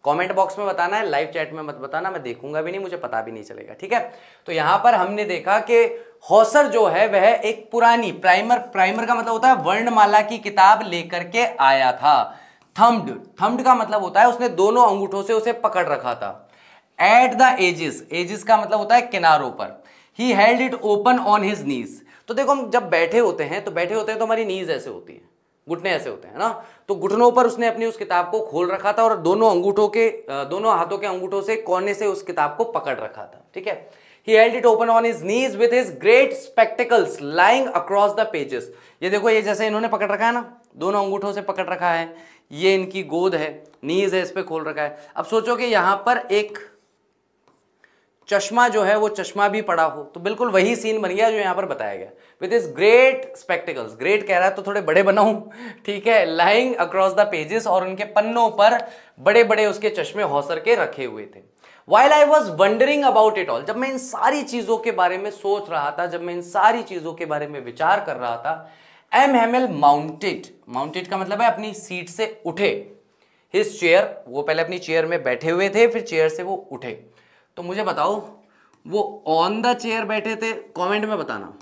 comment box में बताना है लाइव चैट में मत बताना मैं देखूंगा भी नहीं मुझे पता भी नहीं चलेगा ठीक है तो यहां पर हमने देखा कि हौसर जो है वह एक पुरानी प्राइमर प्राइमर का मतलब होता है वर्णमाला की किताब लेकर के आया था थम्ड थम्ड का मतलब होता है उसने दोनों अंगूठों से उसे पकड़ रखा था एट द एजिस एजिस का मतलब होता है किनारों पर ही held it open on his knees तो देखो हम जब बैठे होते हैं तो बैठे होते हैं तो हमारी नीज ऐसे होती है घुटने ऐसे होते हैं ना तो घुटनों पर उसने अपनी उस किताब को खोल रखा था और दोनों अंगूठों के दोनों हाथों के अंगूठों से कोने से उस किताब को पकड़ रखा था ठीक है he held it open on his knees with his great spectacles lying across the pages ये देखो ये जैसे इन्होंने पकड़ रखा है ना दोनों अंगूठों से पकड़ रखा है ये इनकी गोद है नीज है इस पर खोल रखा है अब सोचो कि यहां पर एक चश्मा जो है वो चश्मा भी पड़ा हो तो बिल्कुल वही सीन बन गया जो यहां पर बताया गया with his great spectacles great कह रहा है तो थोड़े बड़े बनाऊ ठीक है लाइंग अक्रॉस द पेजेस और उनके पन्नों पर बड़े बड़े उसके चश्मे हौसर के रखे हुए थे while I was wondering about it all जब मैं इन सारी चीज़ों के बारे में सोच रहा था जब मैं इन सारी चीज़ों के बारे में विचार कर रहा था एम एल माउंटेड माउंटेड का मतलब है अपनी सीट से उठे हिज चेयर वो पहले अपनी चेयर में बैठे हुए थे फिर चेयर से वो उठे तो मुझे बताओ वो ऑन द चेयर बैठे थे कमेंट में बताना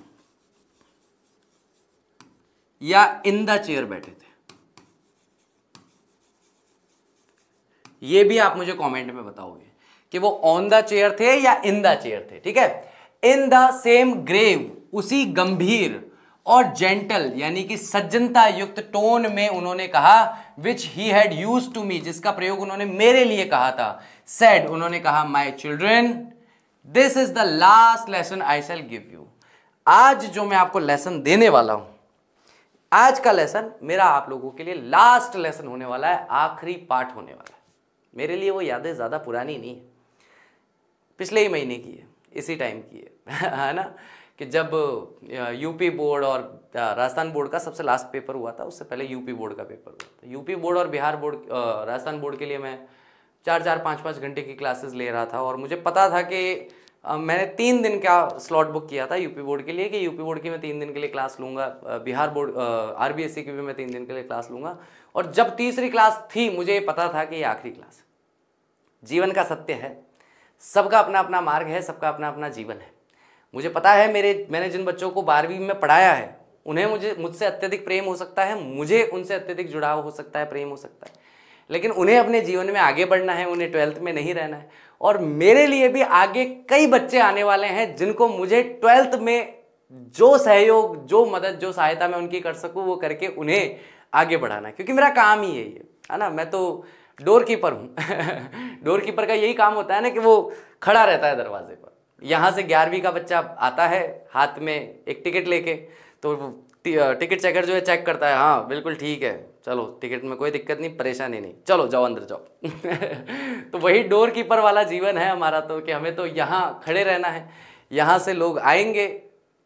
या इन द चेयर बैठे थे ये भी आप मुझे कमेंट में बताओगे कि वो ऑन द चेयर थे या इन द चेयर थे ठीक है इन द सेम ग्रेव उसी गंभीर और जेंटल यानी कि सज्जनता युक्त टोन में उन्होंने कहा which he had used to me जिसका प्रयोग उन्होंने मेरे लिए कहा था सेड उन्होंने कहा my children this is the last lesson I shall give you आज जो मैं आपको लेसन देने वाला हूं आज का लेसन मेरा आप लोगों के लिए लास्ट लेसन होने वाला है आखिरी पाठ होने वाला है मेरे लिए वो यादें ज़्यादा पुरानी नहीं है पिछले ही महीने की है इसी टाइम की है है ना कि जब यूपी बोर्ड और राजस्थान बोर्ड का सबसे लास्ट पेपर हुआ था उससे पहले यूपी बोर्ड का पेपर हुआ था यूपी बोर्ड और बिहार बोर्ड राजस्थान बोर्ड के लिए मैं चार चार पाँच पाँच घंटे की क्लासेस ले रहा था और मुझे पता था कि मैंने तीन दिन का स्लॉट बुक किया था यूपी बोर्ड के लिए कि यूपी बोर्ड की मैं तीन दिन के लिए क्लास लूँगा बिहार बोर्ड आर की भी मैं तीन दिन के लिए क्लास लूँगा और जब तीसरी क्लास थी मुझे ये पता था कि ये आखिरी क्लास जीवन का सत्य है सबका अपना अपना मार्ग है सबका अपना अपना जीवन है मुझे पता है मेरे मैंने जिन बच्चों को बारहवीं में पढ़ाया है उन्हें मुझे मुझसे अत्यधिक प्रेम हो सकता है मुझे उनसे अत्यधिक जुड़ाव हो सकता है प्रेम हो सकता है लेकिन उन्हें अपने जीवन में आगे बढ़ना है उन्हें ट्वेल्थ में नहीं रहना है और मेरे लिए भी आगे कई बच्चे आने वाले हैं जिनको मुझे ट्वेल्थ में जो सहयोग जो मदद जो सहायता मैं उनकी कर सकूँ वो करके उन्हें आगे बढ़ाना क्योंकि मेरा काम ही है ये है ना मैं तो डोर कीपर हूँ डोर कीपर का यही काम होता है ना कि वो खड़ा रहता है दरवाजे पर यहाँ से ग्यारहवीं का बच्चा आता है हाथ में एक टिकट लेके तो टिकट चेकर जो है चेक करता है हाँ बिल्कुल ठीक है चलो टिकट में कोई दिक्कत नहीं परेशानी नहीं चलो जाओ अंदर जाओ तो वही डोर कीपर वाला जीवन है हमारा तो कि हमें तो यहाँ खड़े रहना है यहाँ से लोग आएंगे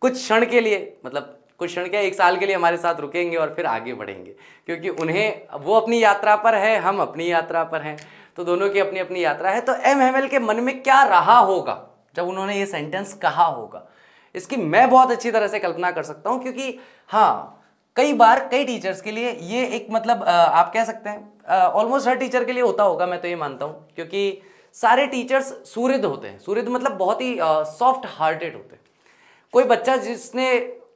कुछ क्षण के लिए मतलब कुछ क्षण क्या एक साल के लिए हमारे साथ रुकेंगे और फिर आगे बढ़ेंगे क्योंकि उन्हें वो अपनी यात्रा पर है हम अपनी यात्रा पर हैं तो दोनों की अपनी अपनी यात्रा है तो एम के मन में क्या रहा होगा जब उन्होंने ये सेंटेंस कहा होगा इसकी मैं बहुत अच्छी तरह से कल्पना कर सकता हूँ क्योंकि हाँ कई बार कई टीचर्स के लिए ये एक मतलब आप कह सकते हैं ऑलमोस्ट हर टीचर के लिए होता होगा मैं तो ये मानता हूँ क्योंकि सारे टीचर्स सूर्य होते हैं सूर्य मतलब बहुत ही सॉफ्ट हार्टेड होते हैं कोई बच्चा जिसने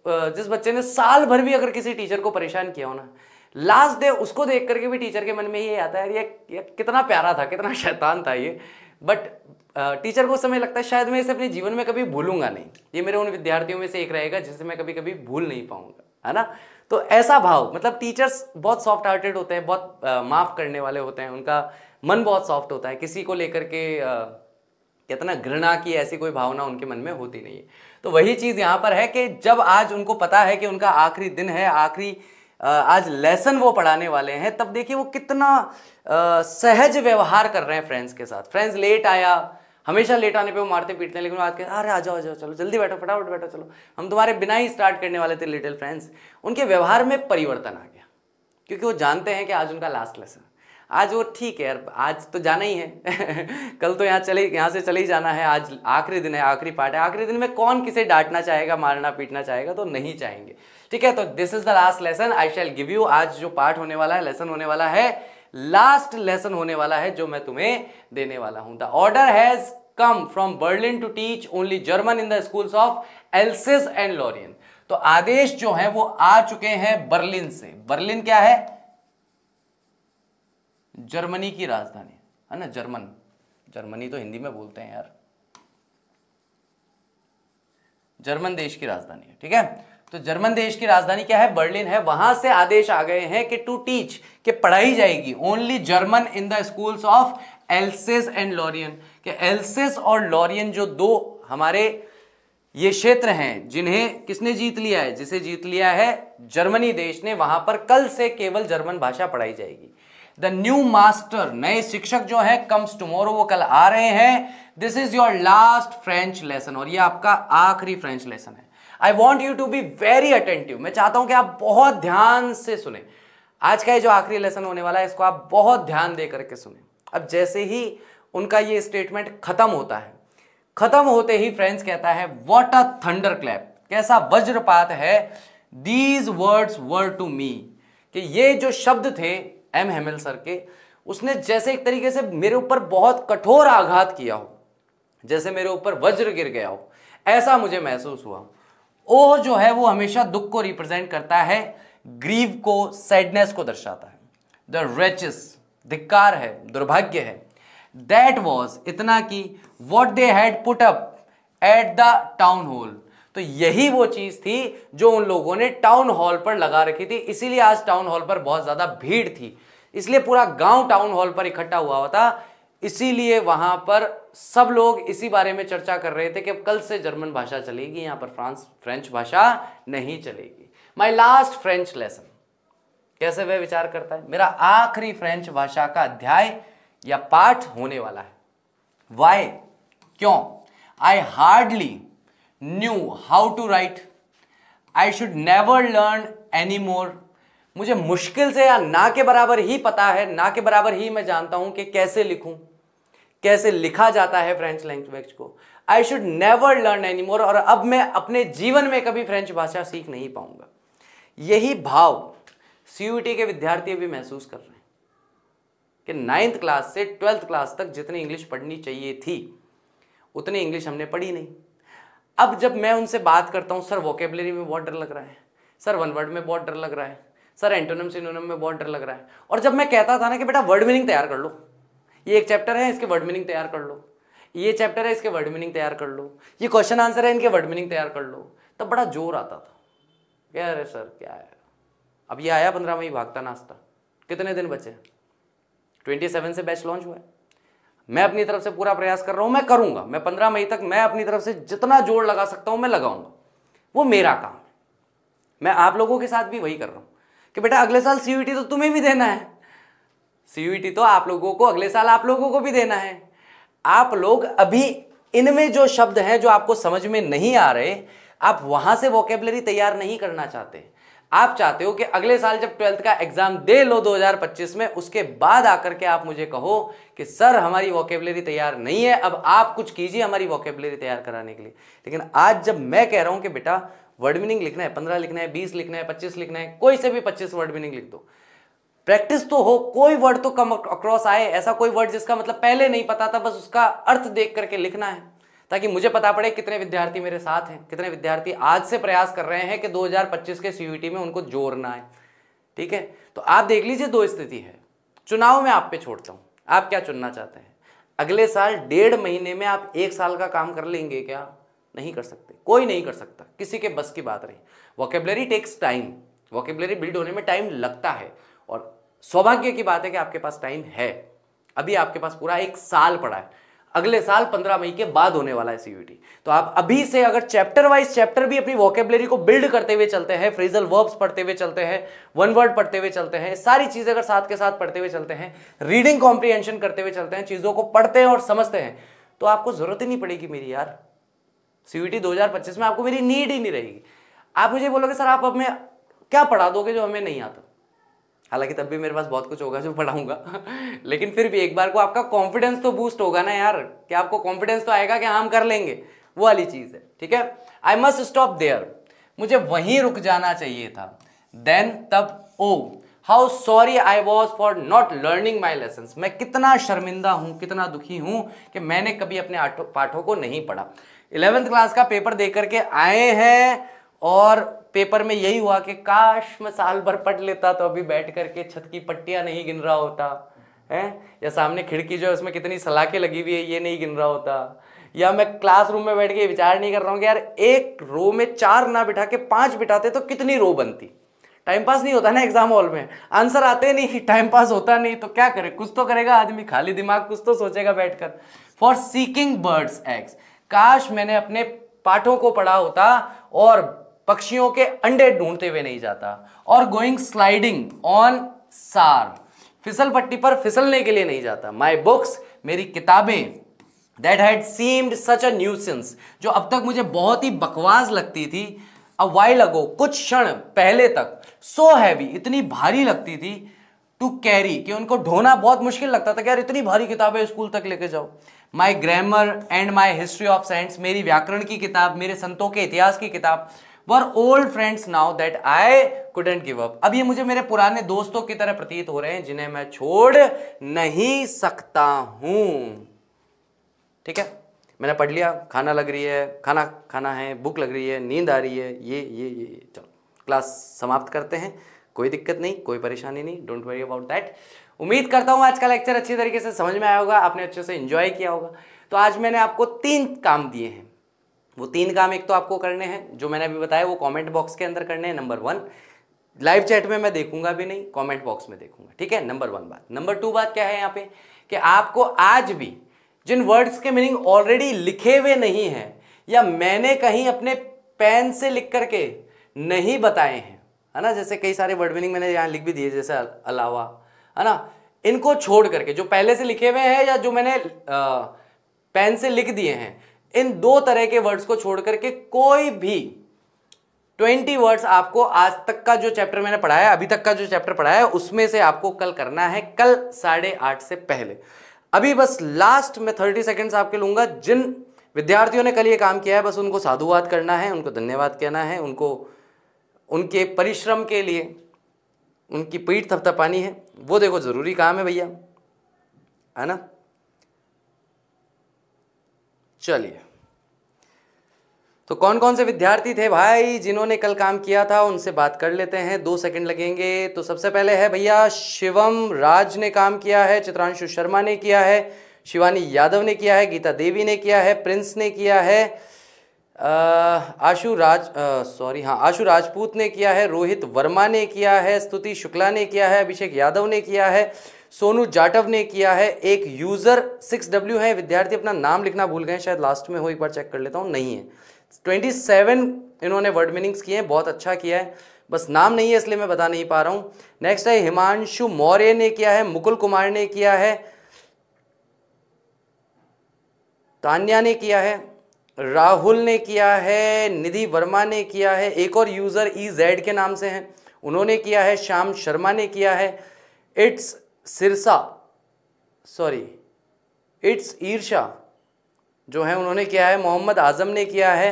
जिस बच्चे ने साल भर भी अगर किसी टीचर को परेशान किया हो ना लास्ट डे उसको देख करके भी टीचर के मन में ये आता है ये, ये कितना प्यारा था कितना शैतान था ये बट टीचर uh, को समय लगता है शायद मैं इसे अपने जीवन में कभी भूलूंगा नहीं ये मेरे उन विद्यार्थियों में से एक रहेगा जिसे मैं कभी कभी भूल नहीं पाऊंगा है ना तो ऐसा भाव मतलब टीचर्स बहुत सॉफ्ट हार्टेड होते हैं बहुत uh, माफ़ करने वाले होते हैं उनका मन बहुत सॉफ्ट होता है किसी को लेकर के uh, कितना घृणा की ऐसी कोई भावना उनके मन में होती नहीं है तो वही चीज़ यहाँ पर है कि जब आज उनको पता है कि उनका आखिरी दिन है आखिरी आज लेसन वो पढ़ाने वाले हैं तब देखिए वो कितना सहज व्यवहार कर रहे हैं फ्रेंड्स के साथ फ्रेंड्स लेट आया हमेशा लेट आने पे वो मारते पीटते हैं लेकिन आज के अरे आ जाओ आ जाओ चलो जल्दी बैठो फटाफट बैठो चलो हम तुम्हारे बिना ही स्टार्ट करने वाले थे लिटिल फ्रेंड्स उनके व्यवहार में परिवर्तन आ गया क्योंकि वो जानते हैं कि आज उनका लास्ट लेसन आज वो ठीक है यार आज तो जाना ही है कल तो यहाँ चले यहाँ से चले ही जाना है आज आखिरी दिन है आखिरी पार्ट है आखिरी दिन में कौन किसे डांटना चाहेगा मारना पीटना चाहेगा तो नहीं चाहेंगे ठीक है तो this is the last lesson I shall give you आज जो पार्ट होने वाला है लेसन होने वाला है लास्ट लेसन होने वाला है जो मैं तुम्हें देने वाला हूं the order has come from Berlin to teach only German in the schools of Alsace and Lorraine तो आदेश जो है वो आ चुके हैं बर्लिन से बर्लिन क्या है जर्मनी की राजधानी है ना जर्मन जर्मनी तो हिंदी में बोलते हैं यार जर्मन देश की राजधानी है ठीक है तो जर्मन देश की राजधानी क्या है बर्लिन है वहां से आदेश आ गए हैं कि टू टीच कि पढ़ाई जाएगी only German in the schools of Alsace and Lorraine के एल्सेस और लॉरियन जो दो हमारे ये क्षेत्र हैं जिन्हें किसने जीत लिया है जिसे जीत लिया है जर्मनी देश ने वहां पर कल से केवल जर्मन भाषा पढ़ाई जाएगी द न्यू मास्टर नए शिक्षक जो है कम्स टुमोरो वो कल आ रहे हैं this is your last French lesson और ये आपका आखिरी फ्रेंच लेसन है I want you to be very attentive मैं चाहता हूं कि आप बहुत ध्यान से सुने आज का ये जो आखिरी लेसन होने वाला है इसको आप बहुत ध्यान दे करके सुने अब जैसे ही उनका ये स्टेटमेंट खत्म होता है खत्म होते ही फ्रेंड्स कहता है वॉट अ थंडर क्लैप कैसा वज्रपात है these words were to me कि ये जो शब्द थे एम हेमल सर के उसने जैसे एक तरीके से मेरे ऊपर बहुत कठोर आघात किया हो जैसे मेरे ऊपर वज्र गिर गया हो ऐसा मुझे महसूस हुआ ओ जो है वो हमेशा दुख को रिप्रेजेंट करता है ग्रीव को सैडनेस को दर्शाता है द रेचिस धिक्कार है दुर्भाग्य है दैट वॉज इतना कि what they had put up at the town hall तो यही वो चीज़ थी जो उन लोगों ने टाउन हॉल पर लगा रखी थी इसीलिए आज टाउन हॉल पर बहुत ज़्यादा भीड़ थी इसलिए पूरा गांव टाउन हॉल पर इकट्ठा हुआ हुआ था इसीलिए वहां पर सब लोग इसी बारे में चर्चा कर रहे थे कि अब कल से जर्मन भाषा चलेगी यहां पर फ्रांस फ्रेंच भाषा नहीं चलेगी माई लास्ट फ्रेंच लेसन कैसे वह विचार करता है मेरा आखिरी फ्रेंच भाषा का अध्याय या पाठ होने वाला है वाई क्यों I hardly knew how to write I should never learn any more मुझे मुश्किल से या ना के बराबर ही पता है ना के बराबर ही मैं जानता हूं कि कैसे लिखूं कैसे लिखा जाता है फ्रेंच लैंग्वेज को I should never learn any more और अब मैं अपने जीवन में कभी फ्रेंच भाषा सीख नहीं पाऊंगा यही भाव सी के विद्यार्थी भी महसूस कर रहे हैं कि नाइन्थ क्लास से ट्वेल्थ क्लास तक जितनी इंग्लिश पढ़नी चाहिए थी उतनी इंग्लिश हमने पढ़ी नहीं अब जब मैं उनसे बात करता हूँ सर वोकेबलरी में बहुत डर लग रहा है सर वन वर्ड में बहुत डर लग रहा है सर एंटोनम सिनोनम में बहुत डर लग रहा है और जब मैं कहता था ना कि बेटा वर्ड मीनिंग तैयार कर लो ये एक चैप्टर है इसके वर्ड मीनिंग तैयार कर लो ये चैप्टर है इसके वर्ड मीनिंग तैयार कर लो ये क्वेश्चन आंसर है इनके वर्ड मीनिंग तैयार कर लो तब बड़ा जोर आता था क्या अरे सर क्या है अब ये आया पंद्रह मई भागता नाश्ता कितने दिन बचे ट्वेंटी सेवन से बैच लॉन्च हुआ है मैं अपनी तरफ से पूरा प्रयास कर रहा हूँ मैं करूँगा मैं पंद्रह मई तक मैं अपनी तरफ से जितना जोर लगा सकता हूँ मैं लगाऊंगा वो मेरा काम है मैं आप लोगों के साथ भी वही कर रहा हूँ कि बेटा अगले साल सी तो तुम्हें भी देना है सीयूईटी e तो आप लोगों को अगले साल आप लोगों को भी देना है आप लोग अभी इनमें जो शब्द हैं जो आपको समझ में नहीं आ रहे आप वहां से वोकेबलरी तैयार नहीं करना चाहते आप चाहते हो कि अगले साल जब ट्वेल्थ का एग्जाम दे लो 2025 में उसके बाद आकर के आप मुझे कहो कि सर हमारी वोकेबलरी तैयार नहीं है अब आप कुछ कीजिए हमारी वोकेबलरी तैयार कराने के लिए लेकिन आज जब मैं कह रहा हूं कि बेटा वर्ड मीनिंग लिखना है पंद्रह लिखना है बीस लिखना है पच्चीस लिखना है कोई से भी पच्चीस वर्ड मीनिंग लिख दो प्रैक्टिस तो हो कोई वर्ड तो कम अक्रॉस आए ऐसा कोई वर्ड जिसका मतलब पहले नहीं पता था बस उसका अर्थ देख करके लिखना है ताकि मुझे पता पड़े कितने विद्यार्थी मेरे साथ हैं कितने विद्यार्थी आज से प्रयास कर रहे हैं कि 2025 के सी में उनको जोड़ना है ठीक है तो आप देख लीजिए दो स्थिति है चुनाव में आप पे छोड़ता हूँ आप क्या चुनना चाहते हैं अगले साल डेढ़ महीने में आप एक साल का काम कर लेंगे क्या नहीं कर सकते कोई नहीं कर सकता किसी के बस की बात नहीं vocabulary takes time vocabulary build होने में टाइम लगता है सौभाग्य की बात है कि आपके पास टाइम है अभी आपके पास पूरा एक साल पड़ा है अगले साल 15 मई के बाद होने वाला है सीयूटी तो आप अभी से अगर चैप्टर वाइज चैप्टर भी अपनी वोकेबलरी को बिल्ड करते हुए चलते हैं फ्रेजल वर्ब्स पढ़ते हुए चलते हैं वन वर्ड पढ़ते हुए चलते हैं सारी चीज़ें अगर साथ के साथ पढ़ते हुए चलते हैं रीडिंग कॉम्प्रीहेंशन करते हुए चलते हैं चीज़ों को पढ़ते हैं और समझते हैं तो आपको ज़रूरत ही नहीं पड़ेगी मेरी यार सीयूटी दो में आपको मेरी नीड ही नहीं रहेगी आप मुझे बोलोगे सर आप हमें क्या पढ़ा दोगे जो हमें नहीं आता हालांकि तब भी मेरे पास बहुत कुछ होगा जो पढ़ाऊंगा लेकिन फिर भी एक बार को आपका कॉन्फिडेंस तो बूस्ट होगा ना यार कि आपको कॉन्फिडेंस तो आएगा कि हाँ, हम कर लेंगे वो वाली चीज़ है ठीक है आई मस्ट स्टॉप देयर मुझे वहीं रुक जाना चाहिए था देन तब oh how sorry I was for not learning my lesson मैं कितना शर्मिंदा हूं कितना दुखी हूं कि मैंने कभी अपने पाठों को नहीं पढ़ा इलेवेंथ क्लास का पेपर दे करके आए हैं और पेपर में यही हुआ कि काश मैं साल भर पढ़ लेता तो अभी बैठ करके छत की पट्टियां नहीं गिन रहा होता है या सामने खिड़की जो है उसमें कितनी सलाखें लगी हुई है ये नहीं गिन रहा होता या मैं क्लासरूम में बैठ के विचार नहीं कर रहा हूँ कि यार एक रो में चार ना बिठा के पांच बिठाते तो कितनी रो बनती टाइम पास नहीं होता ना एग्जाम हॉल में आंसर आते नहीं टाइम पास होता नहीं तो क्या करे कुछ तो करेगा आदमी खाली दिमाग कुछ तो सोचेगा बैठकर फॉर सीकिंग बर्ड्स एग्स काश मैंने अपने पाठों को पढ़ा होता और पक्षियों के अंडे ढूंढते हुए नहीं जाता और गोइंग स्लाइडिंग ऑन सार फिसल पट्टी पर फिसलने के लिए नहीं जाता माई बुक्स मेरी किताबें that had seemed such a nuisance जो अब तक मुझे बहुत ही बकवास लगती थी अब वाई लगो कुछ क्षण पहले तक सो हैवी इतनी भारी लगती थी टू कैरी कि उनको ढोना बहुत मुश्किल लगता था कि यार इतनी भारी किताबें स्कूल तक लेके जाओ my grammar and my history of science मेरी व्याकरण की किताब मेरे संतों के इतिहास की किताब were old friends now that I couldn't give up अब ये मुझे मेरे पुराने दोस्तों की तरह प्रतीत हो रहे हैं जिन्हें मैं छोड़ नहीं सकता हूं ठीक है मैंने पढ़ लिया खाना लग रही है खाना खाना है भूख लग रही है नींद आ रही है ये ये ये, चलो क्लास समाप्त करते हैं कोई दिक्कत नहीं कोई परेशानी नहीं डोंट वरी अबाउट दैट उम्मीद करता हूँ आज का लेक्चर अच्छी तरीके से समझ में आया होगा आपने अच्छे से इंजॉय किया होगा तो आज मैंने आपको तीन काम दिए हैं वो तीन काम एक तो आपको करने हैं जो मैंने अभी बताया वो कमेंट बॉक्स के अंदर करने हैं नंबर वन लाइव चैट में मैं देखूंगा भी नहीं कमेंट बॉक्स में देखूंगा ठीक है नंबर वन बात नंबर टू बात क्या है यहाँ पे कि आपको आज भी जिन वर्ड्स के मीनिंग ऑलरेडी लिखे हुए नहीं हैं या मैंने कहीं अपने पेन से लिख करके नहीं बताए हैं है ना जैसे कई सारे वर्ड मीनिंग मैंने यहाँ लिख भी दिए जैसे अलावा है ना इनको छोड़ करके जो पहले से लिखे हुए हैं या जो मैंने पेन से लिख दिए हैं इन दो तरह के वर्ड्स को छोड़ करके कोई भी ट्वेंटी वर्ड्स आपको आज तक का जो चैप्टर मैंने पढ़ाया अभी तक का जो चैप्टर पढ़ाया उसमें से आपको कल करना है कल साढ़े आठ से पहले अभी बस लास्ट में थर्टी सेकेंड्स आपके लूंगा जिन विद्यार्थियों ने कल ये काम किया है बस उनको साधुवाद करना है उनको धन्यवाद कहना है उनको उनके परिश्रम के लिए उनकी पीठ थपथपानी है वो देखो ज़रूरी काम है भैया है ना चलिए तो कौन कौन से विद्यार्थी थे भाई जिन्होंने कल काम किया था उनसे बात कर लेते हैं दो सेकंड लगेंगे तो सबसे पहले है भैया शिवम राज ने काम किया है चित्रांशु शर्मा ने किया है शिवानी यादव ने किया है गीता देवी ने किया है प्रिंस ने किया है आशु राज सॉरी हाँ आशु राजपूत ने किया है रोहित वर्मा ने किया है स्तुति शुक्ला ने किया है अभिषेक यादव ने किया है सोनू जाटव ने किया है एक यूजर सिक्स डब्ल्यू है विद्यार्थी अपना नाम लिखना भूल गए शायद लास्ट में हो एक बार चेक कर लेता हूँ नहीं है ट्वेंटी सेवन इन्होंने वर्ड मीनिंग्स किए हैं बहुत अच्छा किया है बस नाम नहीं है इसलिए मैं बता नहीं पा रहा हूँ नेक्स्ट है हिमांशु मौर्य ने किया है मुकुल कुमार ने किया है तान्या ने किया है राहुल ने किया है निधि वर्मा ने किया है एक और यूज़र ई जेड के नाम से हैं उन्होंने किया है श्याम शर्मा ने किया है इट्स सिरसा सॉरी इट्स ईर्षा जो है उन्होंने किया है मोहम्मद आजम ने किया है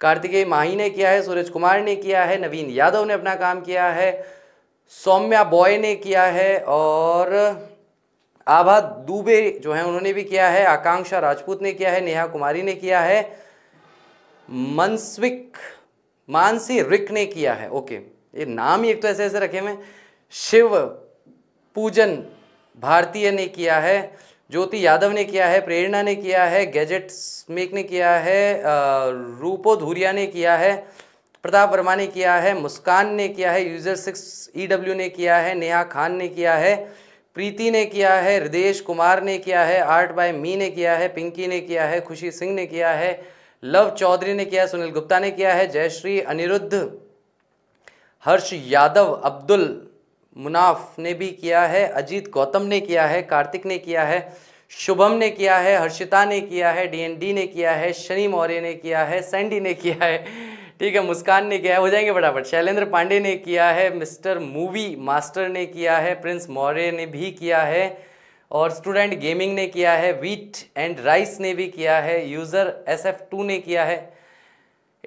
कार्तिकेय माही ने किया है सूरज कुमार ने किया है नवीन यादव ने अपना काम किया है सौम्या बॉय ने किया है और आभा दुबे जो है उन्होंने भी किया है आकांक्षा राजपूत ने किया है नेहा कुमारी ने किया है मनस्विक मानसी रिक ने किया है ओके ये नाम ही एक तो ऐसे ऐसे रखे हुए शिव पूजन भारतीय ने किया है ज्योति यादव ने किया है प्रेरणा ने किया है गैजेट मेक ने किया है रूपो धूरिया ने किया है प्रताप वर्मा ने किया है मुस्कान ने किया है यूज़र सिक्स ई डब्ल्यू ने किया है नेहा खान ने किया है प्रीति ने किया है हृदेश कुमार ने किया है आर्ट बाय मी ने किया है पिंकी ने किया है खुशी सिंह ने किया है लव चौधरी ने किया है सुनील गुप्ता ने किया है जयश्री अनिरुद्ध हर्ष यादव अब्दुल मुनाफ ने भी किया है अजीत गौतम ने किया है कार्तिक ने किया है शुभम ने किया है हर्षिता ने किया है डीएनडी ने किया है शनि मौर्य ने किया है सैंडी ने किया है ठीक है मुस्कान ने किया है हो जाएंगे फटाफट शैलेंद्र पांडे ने किया है मिस्टर मूवी मास्टर ने किया है प्रिंस मौर्य ने भी किया है और स्टूडेंट गेमिंग ने किया है वीट एंड राइस ने भी किया है यूज़र एस एफ टू ने किया है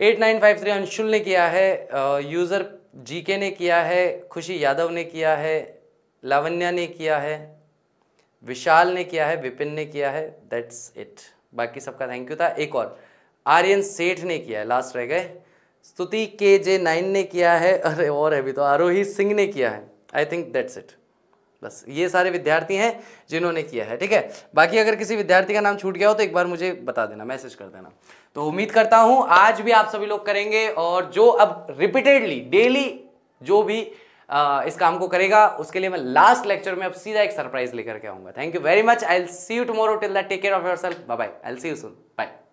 eight nine five three Anshul ने किया है यूज़र जीके ने किया है खुशी यादव ने किया है लावण्या ने किया है विशाल ने किया है विपिन ने किया है दैट्स इट बाकी सबका थैंक यू था एक और आर्यन सेठ ने किया है लास्ट रह गए स्तुति के जे नाइन ने किया है अरे और अभी तो आरोही सिंह ने किया है आई थिंक दैट्स इट बस ये सारे विद्यार्थी हैं जिन्होंने किया है ठीक है बाकी अगर किसी विद्यार्थी का नाम छूट गया हो तो एक बार मुझे बता देना मैसेज कर देना तो उम्मीद करता हूं आज भी आप सभी लोग करेंगे और जो अब रिपीटेडली डेली जो भी आ, इस काम को करेगा उसके लिए मैं लास्ट लेक्चर में अब सीधा एक सरप्राइज लेकर के आऊंगा thank you very much I see you tomorrow till that take care of yourself bye I see you soon bye